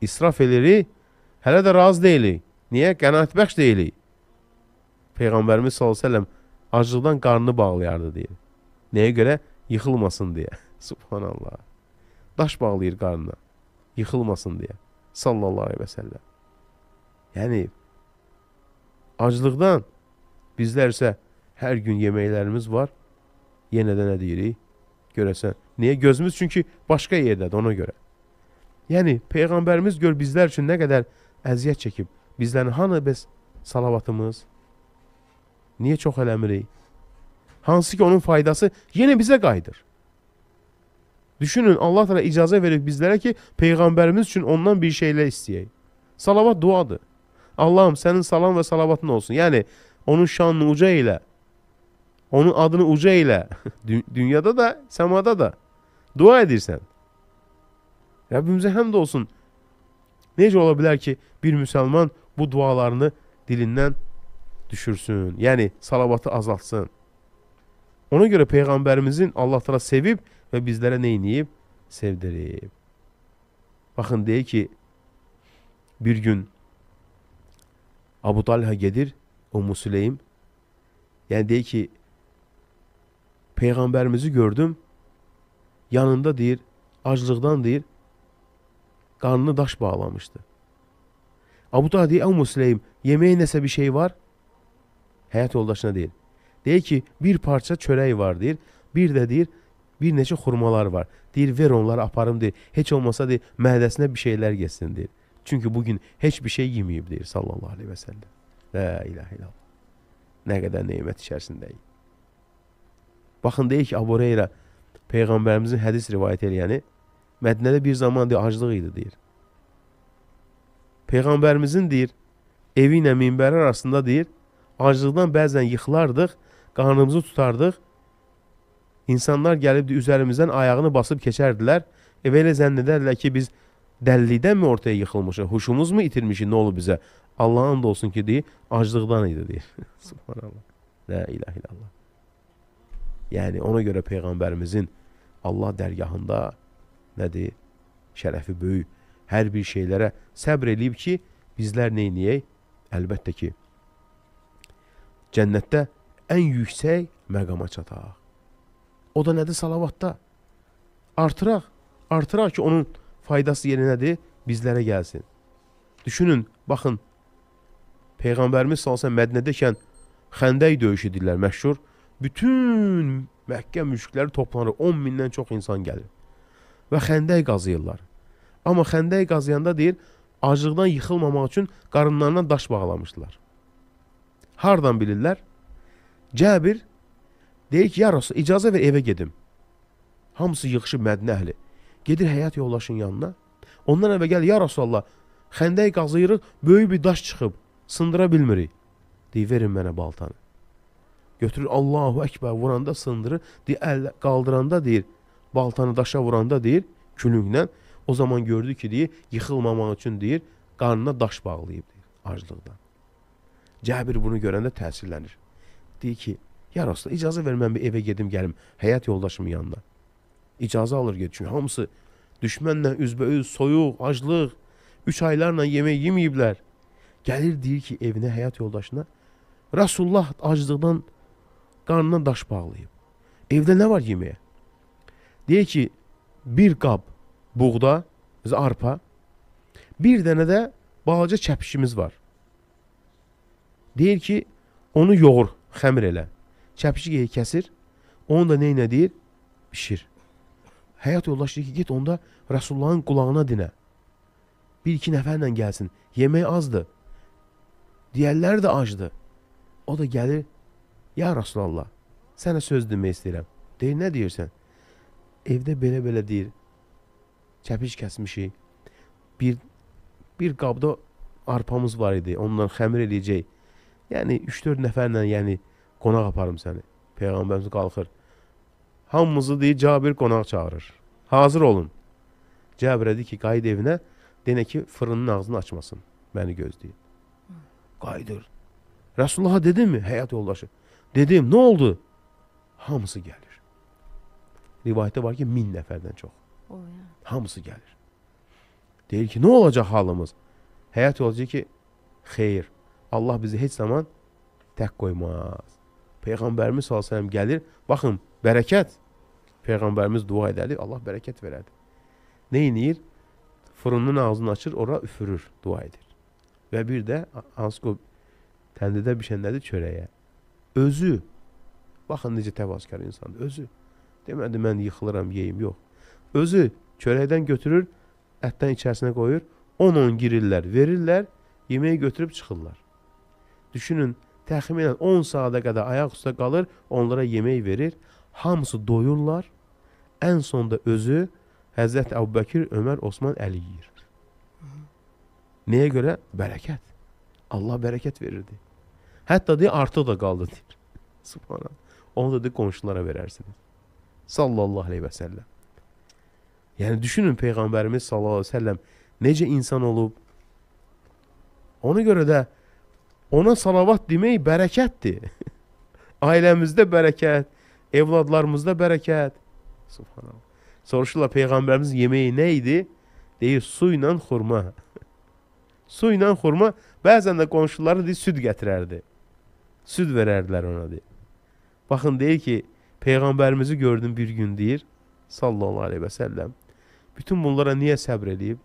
israf edirik, hələ də razı deyilik. Niyə? Qənaətbəxş deyilik. Peyğəmbərimiz sallallahu əleyhi və səlləm aclıqdan qarnını bağlayardı deyir. Nəyə görə? Yıxılmasın deyə. [laughs] Subhanallah. Daş bağlayır qarnına. Yıxılmasın deyə. Sallallahu əleyhi və səlləm. Yəni Aclıqdan bizlər isə hər gün yeməklərimiz var. Yenə də nə deyirik? Görəsən, niyə gözümüz çünki başqa yerdədir ona görə. Yəni peyğəmbərimiz gör bizlər üçün nə qədər əziyyət çəkib. Bizlərin hanı biz salavatımız? Niyə çox eləmirik? Hansı ki onun faydası yenə bizə qayıdır. Düşünün, Allah təala icazə verib bizlərə ki, peyğəmbərimiz üçün ondan bir şeylər istəyək. Salavat duadır. Allahım sənin salam və salavatın olsun. Yəni onun şanını uca elə. Onun adını uca elə. [laughs] Dünyada da, səmada da. Dua edirsən. Rəbbimizə həmd olsun. Necə ola bilər ki, bir müsəlman bu dualarını dilindən düşürsün? Yəni salavatı azaltsın. Ona görə peyğəmbərimizin Allah təala sevib və bizlərə nə edib? Sevdirib. Baxın deyir ki, bir gün Abu Talha gelir, Ummu Süleym. Yəni deyir ki, Peyğəmbərimizi gördüm, yanında deyir, aclıqdan deyir, qarnını daş bağlamışdı. Abu Talha deyir, Ummu Süleym, yeməyə nəsə bir şey var? Həyat yoldaşına deyir. Deyir ki, bir parça çörək var deyir, bir də deyir, bir neçə xurmalar var. Deyir, ver onları aparım deyir, heç olmasa deyir, mədəsinə bir şeylər geçsin deyir. Çünki bugün heç bir şey yeməyib deyir sallallahu aleyhi və səlləm. La ilahe illallah. Nə qədər nemət içərisindəyik. Baxın deyir ki, Abu Hüreyra peyğəmbərimizin hədis rivayət eləyəni Mədinədə bir zaman deyir aclıq idi deyir. Peyğəmbərimizin deyir evi ilə minbəri arasında deyir aclıqdan bəzən yıxılardıq, qarnımızı tutardıq. İnsanlar gəlib üzərimizdən ayağını basıb keçərdilər. E, belə zənn edərlər ki, biz Dəllidənmi ortaya yıxılmışıq? Huşumuzmu itirmişik? Nə olub bizə? Allahın and olsun ki, deyir, aclıqdan idi deyir. [laughs] Subhanallah. La ilahe illallah. Yəni ona görə peyğəmbərimizin Allah dərgahında nədir? Şərəfi böyük. Hər bir şeylərə səbr eləyib ki, bizlər nə edəyik? Əlbəttə ki, cənnətdə ən yüksək məqama çataq. O da nədir salavatda? Artıraq, artıraq ki, onun faydası yerinədir, bizlərə gəlsin. Düşünün, baxın, Peyğəmbərimiz salsa mədnədəkən xəndək döyüşü deyirlər məşhur. Bütün Məkkə müşrikləri toplanır, 10 mindən çox insan gəlir və xəndək qazıyırlar. Amma xəndək qazıyanda deyir, aclıqdan yıxılmamaq üçün qarınlarına daş bağlamışdılar. Hardan bilirlər? Cəbir deyir ki, ya Rasul, icazə ver evə gedim. Hamısı yığışıb mədnə əhli. Gedir həyat yoldaşın yanına. Ondan əvvəl gəl, ya Rasulallah, xəndək qazıyırıq, böyük bir daş çıxıb, sındıra bilmirik. Deyir, verin mənə baltanı. Götürür, Allahu Ekber vuranda sındırır, deyir, əl qaldıranda deyir, baltanı daşa vuranda deyir, külünglə. O zaman gördü ki, deyir, yıxılmamaq üçün deyir, qarnına daş bağlayıb deyir, aclıqdan. Cəbir bunu görəndə təsirlənir. Deyir ki, ya Rasulallah, icazə ver mən bir evə gedim, gəlim, həyat yoldaşımın yanına. İcazə alır gedir. Çünki hamısı düşmənlə üzbəüz, soyuq, aclıq, üç aylarla yemək yeməyiblər. Gəlir deyir ki, evinə həyat yoldaşına, Rasulullah aclıqdan qarnına daş bağlayıb. Evdə nə var yeməyə? Deyir ki, bir qab buğda, arpa, bir dənə də balaca çəpişimiz var. Deyir ki, onu yoğur, xəmir elə. Çəpişi kəsir, onu da neynə deyir? Pişir. Həyat yoldaşı ki, get onda Rəsullahın qulağına dinə. Bir-iki nəfərlə gəlsin. Yemək azdır. Digərləri də acdır. O da gəlir, ya Rasulallah, sənə söz demək istəyirəm. Deyir, nə deyirsən? Evdə belə-belə deyir, çəpiş kəsmişik, bir, bir qabda arpamız var idi, ondan xəmir eləyəcək. Yəni, 3-4 nəfərlə yəni, qonaq aparım səni. Peyğəmbərimiz qalxır. Hamımızı deyir Cabir qonaq çağırır. Hazır olun. Cabirə ki, qayıt evinə, denə ki, fırının ağzını açmasın. Məni gözləyin. Qayıdır. Rəsulullah dedim mi? Həyat yoldaşı. Dedim, nə oldu? Hamısı gəlir. Rivayətdə var ki, min nəfərdən çox. O, Hamısı gəlir. Deyir ki, nə olacaq halımız? Həyat yoldaşı ki, xeyr. Allah bizi heç zaman tək qoymaz. Peyğəmbərimiz sallallahu əleyhi gəlir. Baxın, bərəkət. Peyğəmbərimiz dua edərdi, Allah bərəkət verərdi. Nə eləyir? Fırının ağzını açır, ora üfürür, dua edir. Və bir də hansı təndidə bişənlədi çörəyə. Özü baxın necə təvazökar insandır, özü. Demədi mən yıxılıram, yeyim, yox. Özü çörəkdən götürür, ətdən içərisinə qoyur, 10-10 girirlər, verirlər, yeməyi götürüb çıxırlar. Düşünün, təxminən 10 saata qədər ayaq üstə qalır, onlara yemək verir. Hamısı doyurlar. Ən sonda özü Həzrət Əbubəkir, Ömər, Osman Əli yeyir. Nəyə görə? Bərəkət. Allah bərəkət verirdi. Hətta deyir, artıq da qaldı deyir. [laughs] Subhanallah. Onu da deyir, qonşulara verərsiniz. Sallallahu aleyhi və səlləm. Yəni düşünün Peyğəmbərimiz sallallahu aleyhi və səlləm necə insan olub. Ona görə də Ona salavat demək bərəkətdir. [laughs] Ailəmizdə bərəkət, evladlarımızda bərəkət. Subhanallah. Soruşurlar Peyğəmbərimiz yeməyi nə idi? Deyir, su ilə xurma. [laughs] su ilə xurma bəzən də qonşuları deyir, süd gətirərdi. Süd verərdilər ona deyir. Baxın deyir ki, Peyğəmbərimizi gördüm bir gün deyir, sallallahu aleyhi və səlləm. Bütün bunlara niyə səbr edib?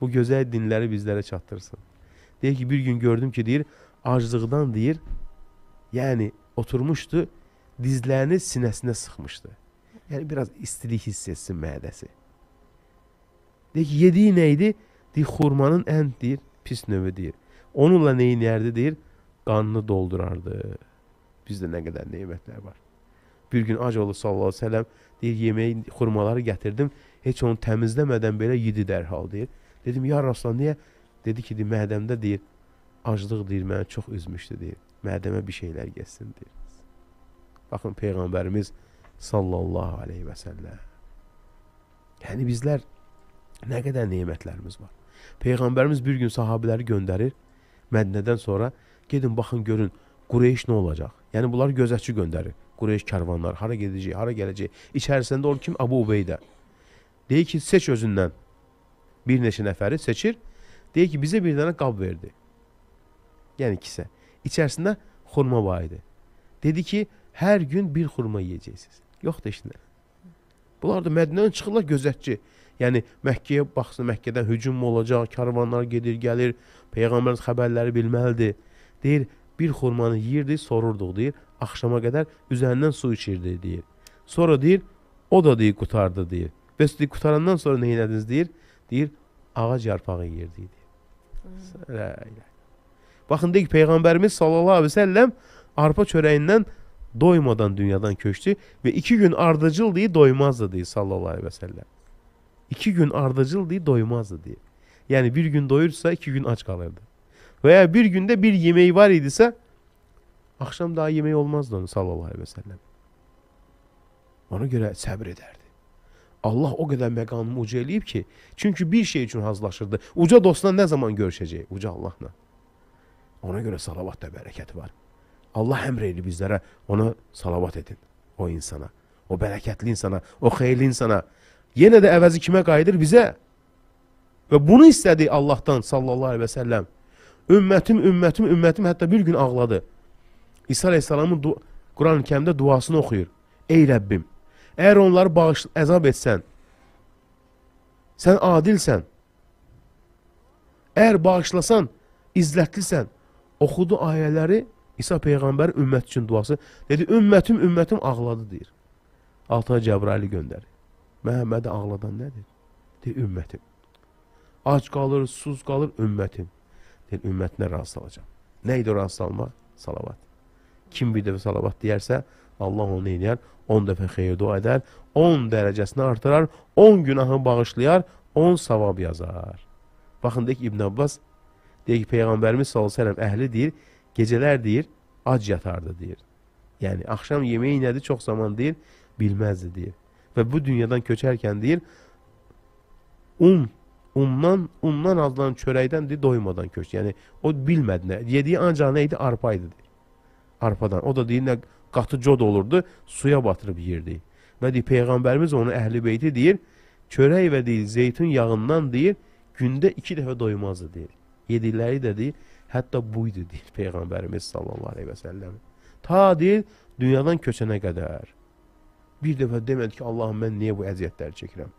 Bu gözəl dinləri bizlərə çatdırsın. Deyir ki, bir gün gördüm ki, deyir, aclıqdan deyir, yəni oturmuşdu, dizlərini sinəsinə sıxmışdı. Yəni biraz istilik hiss etsin mədəsi. Deyir ki, yediyi nə idi? Deyir, xurmanın ən deyir, pis növü deyir. Onunla neyinərdi deyir, qanını doldurardı. Bizdə nə qədər nemətlər var. Bir gün ac olub sallallahu əleyhi və səlləm deyir, yeməyi, xurmaları gətirdim, heç onu təmizləmədən belə yedi dərhal deyir. Dedim, ya Rasulullah, niyə? Dedi ki, deyir, mədəmdə deyir, aclıq deyir məni çox üzmüşdü deyir. Mədəmə bir şeylər getsin deyir. Baxın peyğəmbərimiz sallallahu alayhi və səlləm. Yəni bizlər nə qədər nemətlərimiz var. Peyğəmbərimiz bir gün sahabeləri göndərir. Mədinədən sonra gedin baxın görün Qureyş nə olacaq? Yəni bunlar gözətçi göndərir. Qureyş karvanları hara gedəcək, hara gələcək? İçərisində olur kim? Abu Ubeydə. Deyir ki, seç özündən bir neçə nəfəri seçir. Deyir ki, bizə bir dənə qab verdi yani kise. İçerisinde hurma var idi. Dedi ki, hər gün bir xurma yeyəcəksiniz. Yoxdur işində. Bunlar da Mədinədən çıxırlar gözətçi. Yəni Məkkəyə baxsın, Məkkədən hücum olacaq, karvanlar gedir, gəlir. Peyğəmbərin xəbərləri bilməlidir. Deyir, bir xurmanı yeyirdi, sorurduq deyir. Axşama qədər üzərindən su içirdi deyir. Sonra deyir, o da deyir qutardı deyir. Və deyir, qutarandan sonra nə ediniz deyir? Deyir, ağac yarpağı yeyirdi deyir. Sələylə. Baxın deyək peyğəmbərimiz sallallahu əleyhi və səlləm arpa çörəyindən doymadan dünyadan köçdü və 2 gün ardıcıl deyir doymazdı deyir sallallahu əleyhi və səlləm. 2 gün ardıcıl deyir doymazdı deyir. Yəni bir gün doyursa 2 gün aç qalırdı. Veya bir günde bir yemeği var idisə akşam daha yemeği olmazdı onu sallallahu əleyhi və səlləm. Ona görə səbr edərdi. Allah o qədər məqamımı uca eləyib ki, çünki bir şey üçün hazırlaşırdı. Uca dostla nə zaman görüşəcək? Uca Allahla. Ona görə salavat da bərəkət var. Allah əmr edir bizlərə, ona salavat edin, o insana, o bərəkətli insana, o xeyli insana. Yenə də əvəzi kimə qayıdır? Bizə. Və bunu istədi Allahdan sallallahu aleyhi və səlləm. Ümmətim, ümmətim, ümmətim hətta bir gün ağladı. İsa aleyhissalamın Quran-ı kəmdə duasını oxuyur. Ey Rəbbim, əgər onları bağış, əzab etsən, sən adilsən, əgər bağışlasan, izzətlisən, Oxudu ayələri İsa Peyğəmbər ümmət üçün duası. Dedi, ümmətim, ümmətim ağladı, deyir. Altına Cəbraili göndərir. Məhəmmədi ağladan nədir? Deyir, ümmətim. Ac qalır, suz qalır, ümmətim. Deyir, ümmətinə razı salacaq. Nə idi o razı salma? Salavat. Kim bir dəfə salavat deyərsə, Allah onu eləyər, 10 dəfə xeyir dua edər, 10 dərəcəsini artırar, 10 günahı bağışlayar, 10 savab yazar. Baxın, deyək İbn Abbas Deyir ki, Peyğəmbərimiz sallallahu əleyhi və səlləm əhli deyir, gecələr deyir, ac yatardı deyir. Yəni axşam yeməyi nədir çox zaman deyir, bilməzdi deyir. Və bu dünyadan köçərkən deyir, un, undan, undan alınan çörəkdən deyir, doymadan köçdü. Yəni o bilmədi nə, yediyi ancaq nə idi? Arpa idi deyir. Arpadan. O da deyir nə qatı cod olurdu, suya batırıb yeyirdi. Və deyir peyğəmbərimiz onu əhli beyti deyir, çörək və deyir zeytun yağından deyir, gündə 2 dəfə doymazdı deyir yedikləri də deyil, hətta buydu deyil Peyğəmbərimiz sallallahu aleyhi və səlləm. Ta deyil, dünyadan köçənə qədər. Bir dəfə demədi ki, Allahım, mən niyə bu əziyyətləri çəkirəm?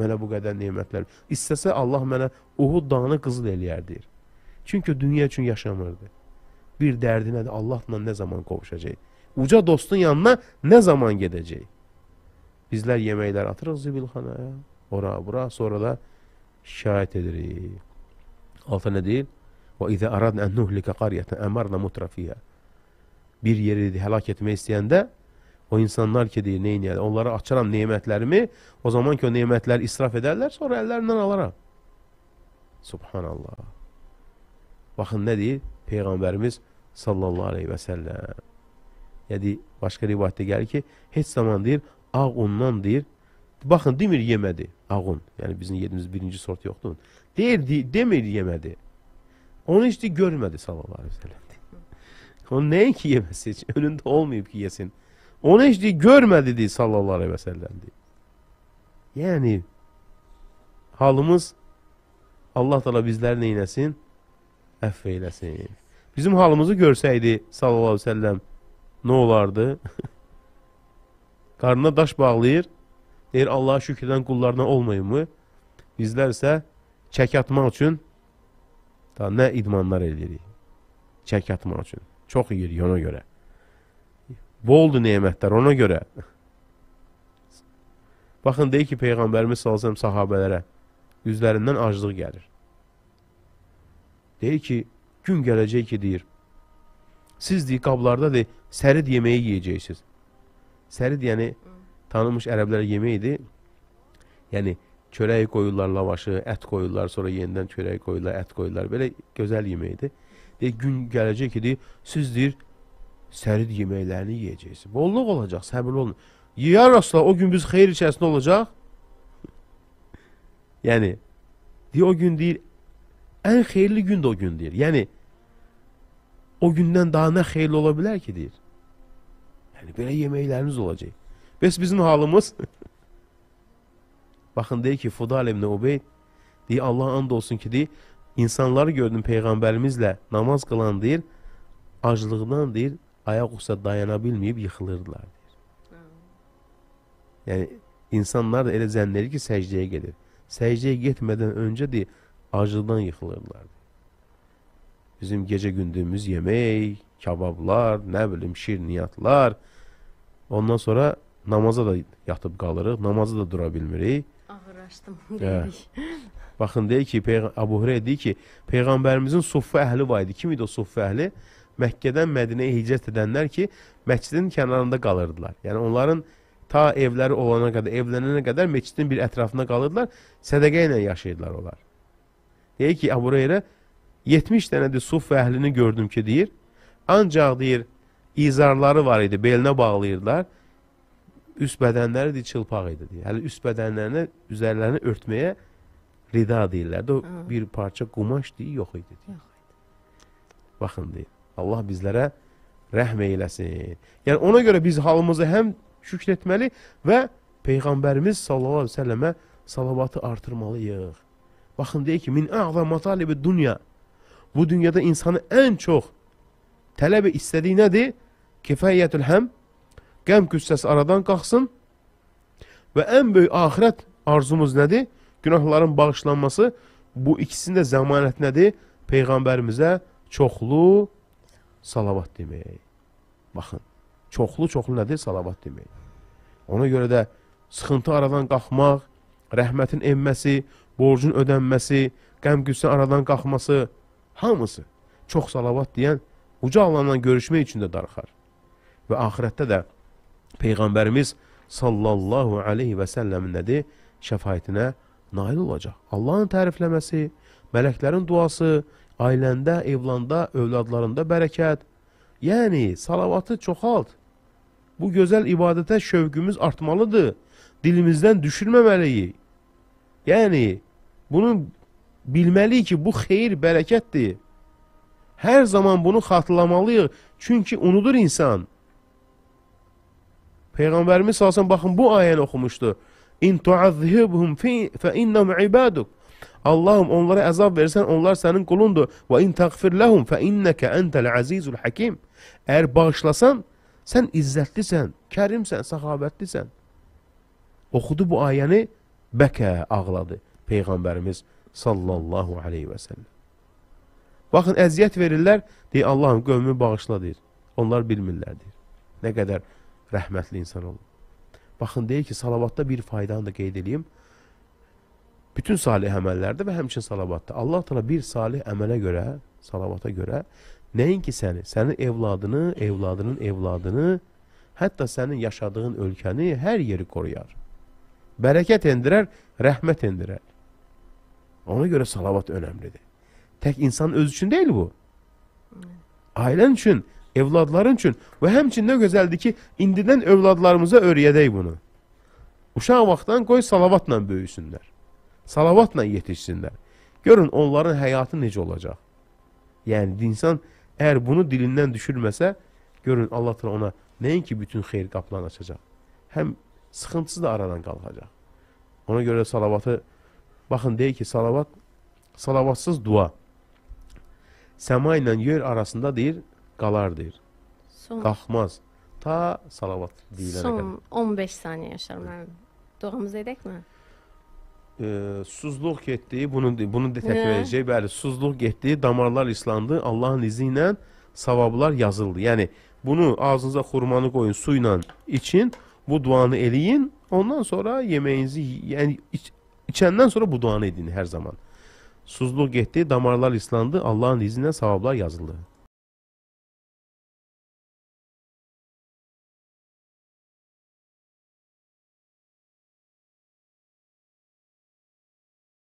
Mənə bu qədər neymətlər. İstəsə Allah mənə Uhud dağını qızıl eləyər, deyir. Çünki dünya üçün yaşamırdı. Bir dərdi nədir? Allahla nə zaman qovuşacaq? Uca dostun yanına nə zaman gedəcək? Bizlər yeməklər atırıq zibilxanaya, ora, bura, sonra da şikayət edirik altına deyil وَاِذَا اَرَدْنَا اَنْ نُهْلِكَ قَارِيَةً اَمَرْنَا مُتْرَ فِيهَا Bir yeri dedi, helak etmek isteyende o insanlar ki deyir, neyin yani, onlara açaram nimetlerimi, o zaman ki o nimetler israf ederler, sonra ellerinden alaram. Subhanallah. Bakın ne deyir? Peygamberimiz sallallahu aleyhi ve sellem. Yani başka rivayette gelir ki, hiç zaman deyir, ağ ondan deyir, Baxın, demir yemədi ağun. Yəni bizim yedimiz birinci sort yoxdur. Deyir, de, demir yemədi. Onu heç görmədi sallallahu aleyhi ve sellem. Onu nəyin ki yeməsi heç önündə olmayıb ki yesin. Onu heç görmədi deyir sallallahu aleyhi ve sellem. Yəni halımız Allah təala bizləri neynəsin? Əff eyləsin. Bizim halımızı görsəydi sallallahu aleyhi ve sellem nə olardı? [laughs] Qarnına daş bağlayır, Deyir, Allaha şükr edən qullardan olmayınmı? Bizlər isə çək atmaq üçün da nə idmanlar edirik? Çək atmaq üçün. Çox yiyirik ona görə. Boldur nemətlər ona görə. [laughs] Baxın, deyir ki, Peyğəmbərimiz salsam sahabələrə üzlərindən aclıq gəlir. Deyir ki, gün gələcək ki, deyir, siz deyir, qablarda deyir, sərid yeməyi yeyəcəksiniz. Sərid, yəni, tanınmış ərəblərə yemək idi. Yəni çörəyi qoyurlar, lavaşı, ət qoyurlar, sonra yenidən çörəyi qoyurlar, ət qoyurlar. Belə gözəl yemək idi. Deyir, gün gələcək ki, deyir, siz deyir, sərid yeməklərini yeyəcəksiniz. Bolluq olacaq, səbirli olun. Ya Rasulullah, o gün biz xeyir içərisində olacaq. yəni, deyir, o gün deyir, ən xeyirli gün də o gün deyir. Yəni, o gündən daha nə xeyirli ola bilər ki, deyir. Yəni, belə yeməkləriniz olacaq. Bəs bizim halımız? Baxın, deyir ki, Fudal ibn Ubeyd, deyir, Allah and olsun ki, deyir, insanları gördüm Peyğəmbərimizlə namaz qılan, deyir, aclıqdan, deyir, ayaq usta dayana bilməyib yıxılırdılar, deyir. Yəni, insanlar da elə zənn edir ki, səcdəyə gedir. Səcdəyə getmədən öncə, deyir, aclıqdan yıxılırdılar, deyir. Bizim gecə gündüğümüz yemək, kabablar, nə bilim, şirniyyatlar, ondan sonra namaza da yatıb qalırıq, namazı da dura bilmirik. Ağırlaşdım. [laughs] Hə. Baxın, deyir ki, Abu Hurey deyir ki, Peyğəmbərimizin suffu əhli var idi. Kim idi o suffu əhli? Məkkədən Mədinəyə hicrət edənlər ki, məscidin kənarında qalırdılar. Yəni, onların ta evləri olana qədər, evlənənə qədər məscidin bir ətrafında qalırdılar, sədəqə ilə yaşayırdılar onlar. Deyir ki, Abu Hurey 70 dənədir suffu əhlini gördüm ki, deyir, ancaq deyir, izarları var idi, belinə bağlayırdılar üst bədənləri deyir, çılpaq idi deyir. Hələ üst bədənlərini, üzərlərini örtməyə rida deyirlər. O Hı. bir parça qumaş deyir, yox idi deyir. Yox idi. Baxın deyir. Allah bizlərə rəhm eyləsin. Yəni ona görə biz halımızı həm şükr etməli və Peyğəmbərimiz sallallahu əleyhi və səlləmə salavatı artırmalıyıq. Baxın deyir ki, min əğzə matalibi dünya. Bu dünyada insanı ən çox tələb istədiyi nədir? Kifayətül həm qəm qüssəsi aradan qalxsın və ən böyük axirət arzumuz nədir? Günahların bağışlanması bu ikisinin də zəmanət nədir? Peyğəmbərimizə çoxlu salavat demək. Baxın, çoxlu-çoxlu nədir? Salavat demək. Ona görə də sıxıntı aradan qalxmaq, rəhmətin enməsi, borcun ödənməsi, qəm-qüssə aradan qalxması, hamısı çox salavat deyən uca alanla görüşmək üçün də darxar. Və axirətdə də Peyğəmbərimiz sallallahu aleyhi və səlləmin nədir? Şəfayətinə nail olacaq. Allahın tərifləməsi, mələklərin duası, ailəndə, evlanda, övladlarında bərəkət. Yəni, salavatı çoxalt. Bu gözəl ibadətə şövqümüz artmalıdır. Dilimizdən düşürməməliyik. Yəni, bunun bilməliyik ki, bu xeyir, bərəkətdir. Hər zaman bunu xatırlamalıyıq, çünki unudur insan. Peyğəmbərimiz salsın, baxın bu ayəni oxumuşdu. İn tuazhibhum fe innahum ibaduk. Allahım onlara əzab versən, onlar sənin qulundur. Və in təğfir lahum fe innaka entel azizul hakim. Əgər bağışlasan, sən izzətlisən, kərimsən, səxavətlisən. Oxudu bu ayəni, bəkə ağladı Peyğəmbərimiz sallallahu aleyhi və səlləm. Baxın, əziyyət verirlər, deyir, Allahım qövmü bağışla, deyir. Onlar bilmirlər, deyir. Nə qədər rəhmətli insan olun. Baxın, deyir ki, salavatda bir faydanı da qeyd edeyim. Bütün salih əməllərdə və həmçin salavatda. Allah tala bir salih əmələ görə, salavata görə, nəinki səni, sənin evladını, evladının evladını, hətta sənin yaşadığın ölkəni hər yeri qoruyar. Bərəkət endirər, rəhmət endirər. Ona görə salavat önəmlidir. Tək insan öz üçün deyil bu. Ailən üçün, evladların üçün və həmçin nə gözəldir ki, indidən övladlarımıza öyrədək bunu. Uşaq vaxtdan qoy salavatla böyüsünlər. Salavatla yetişsinlər. Görün onların həyatı necə olacaq. Yəni insan əgər bunu dilindən düşürməsə, görün Allah təala ona nəinki bütün xeyir qapılarını açacaq, həm sıxıntısı da aradan qalxacaq. Ona görə salavatı baxın deyir ki, salavat salavatsız dua səma ilə yer arasında deyir, qalar deyir. Son qalxmaz. Ta salavat deyilənə qədər. Son 15 saniyə yaşar mənim. Doğamızı edəkmi? E, suzluq getdiyi, bunu bunu təkrar edəcək. Bəli, suzluq getdiyi, damarlar islandı. Allahın izni ilə savablar yazıldı. Yəni bunu ağzınıza xurmanı qoyun, su ilə için, bu duanı eləyin. Ondan sonra yeməyinizi, yəni iç, içəndən sonra bu duanı edin hər zaman. Suzluq getdi, damarlar islandı, Allahın izni ilə savablar yazıldı.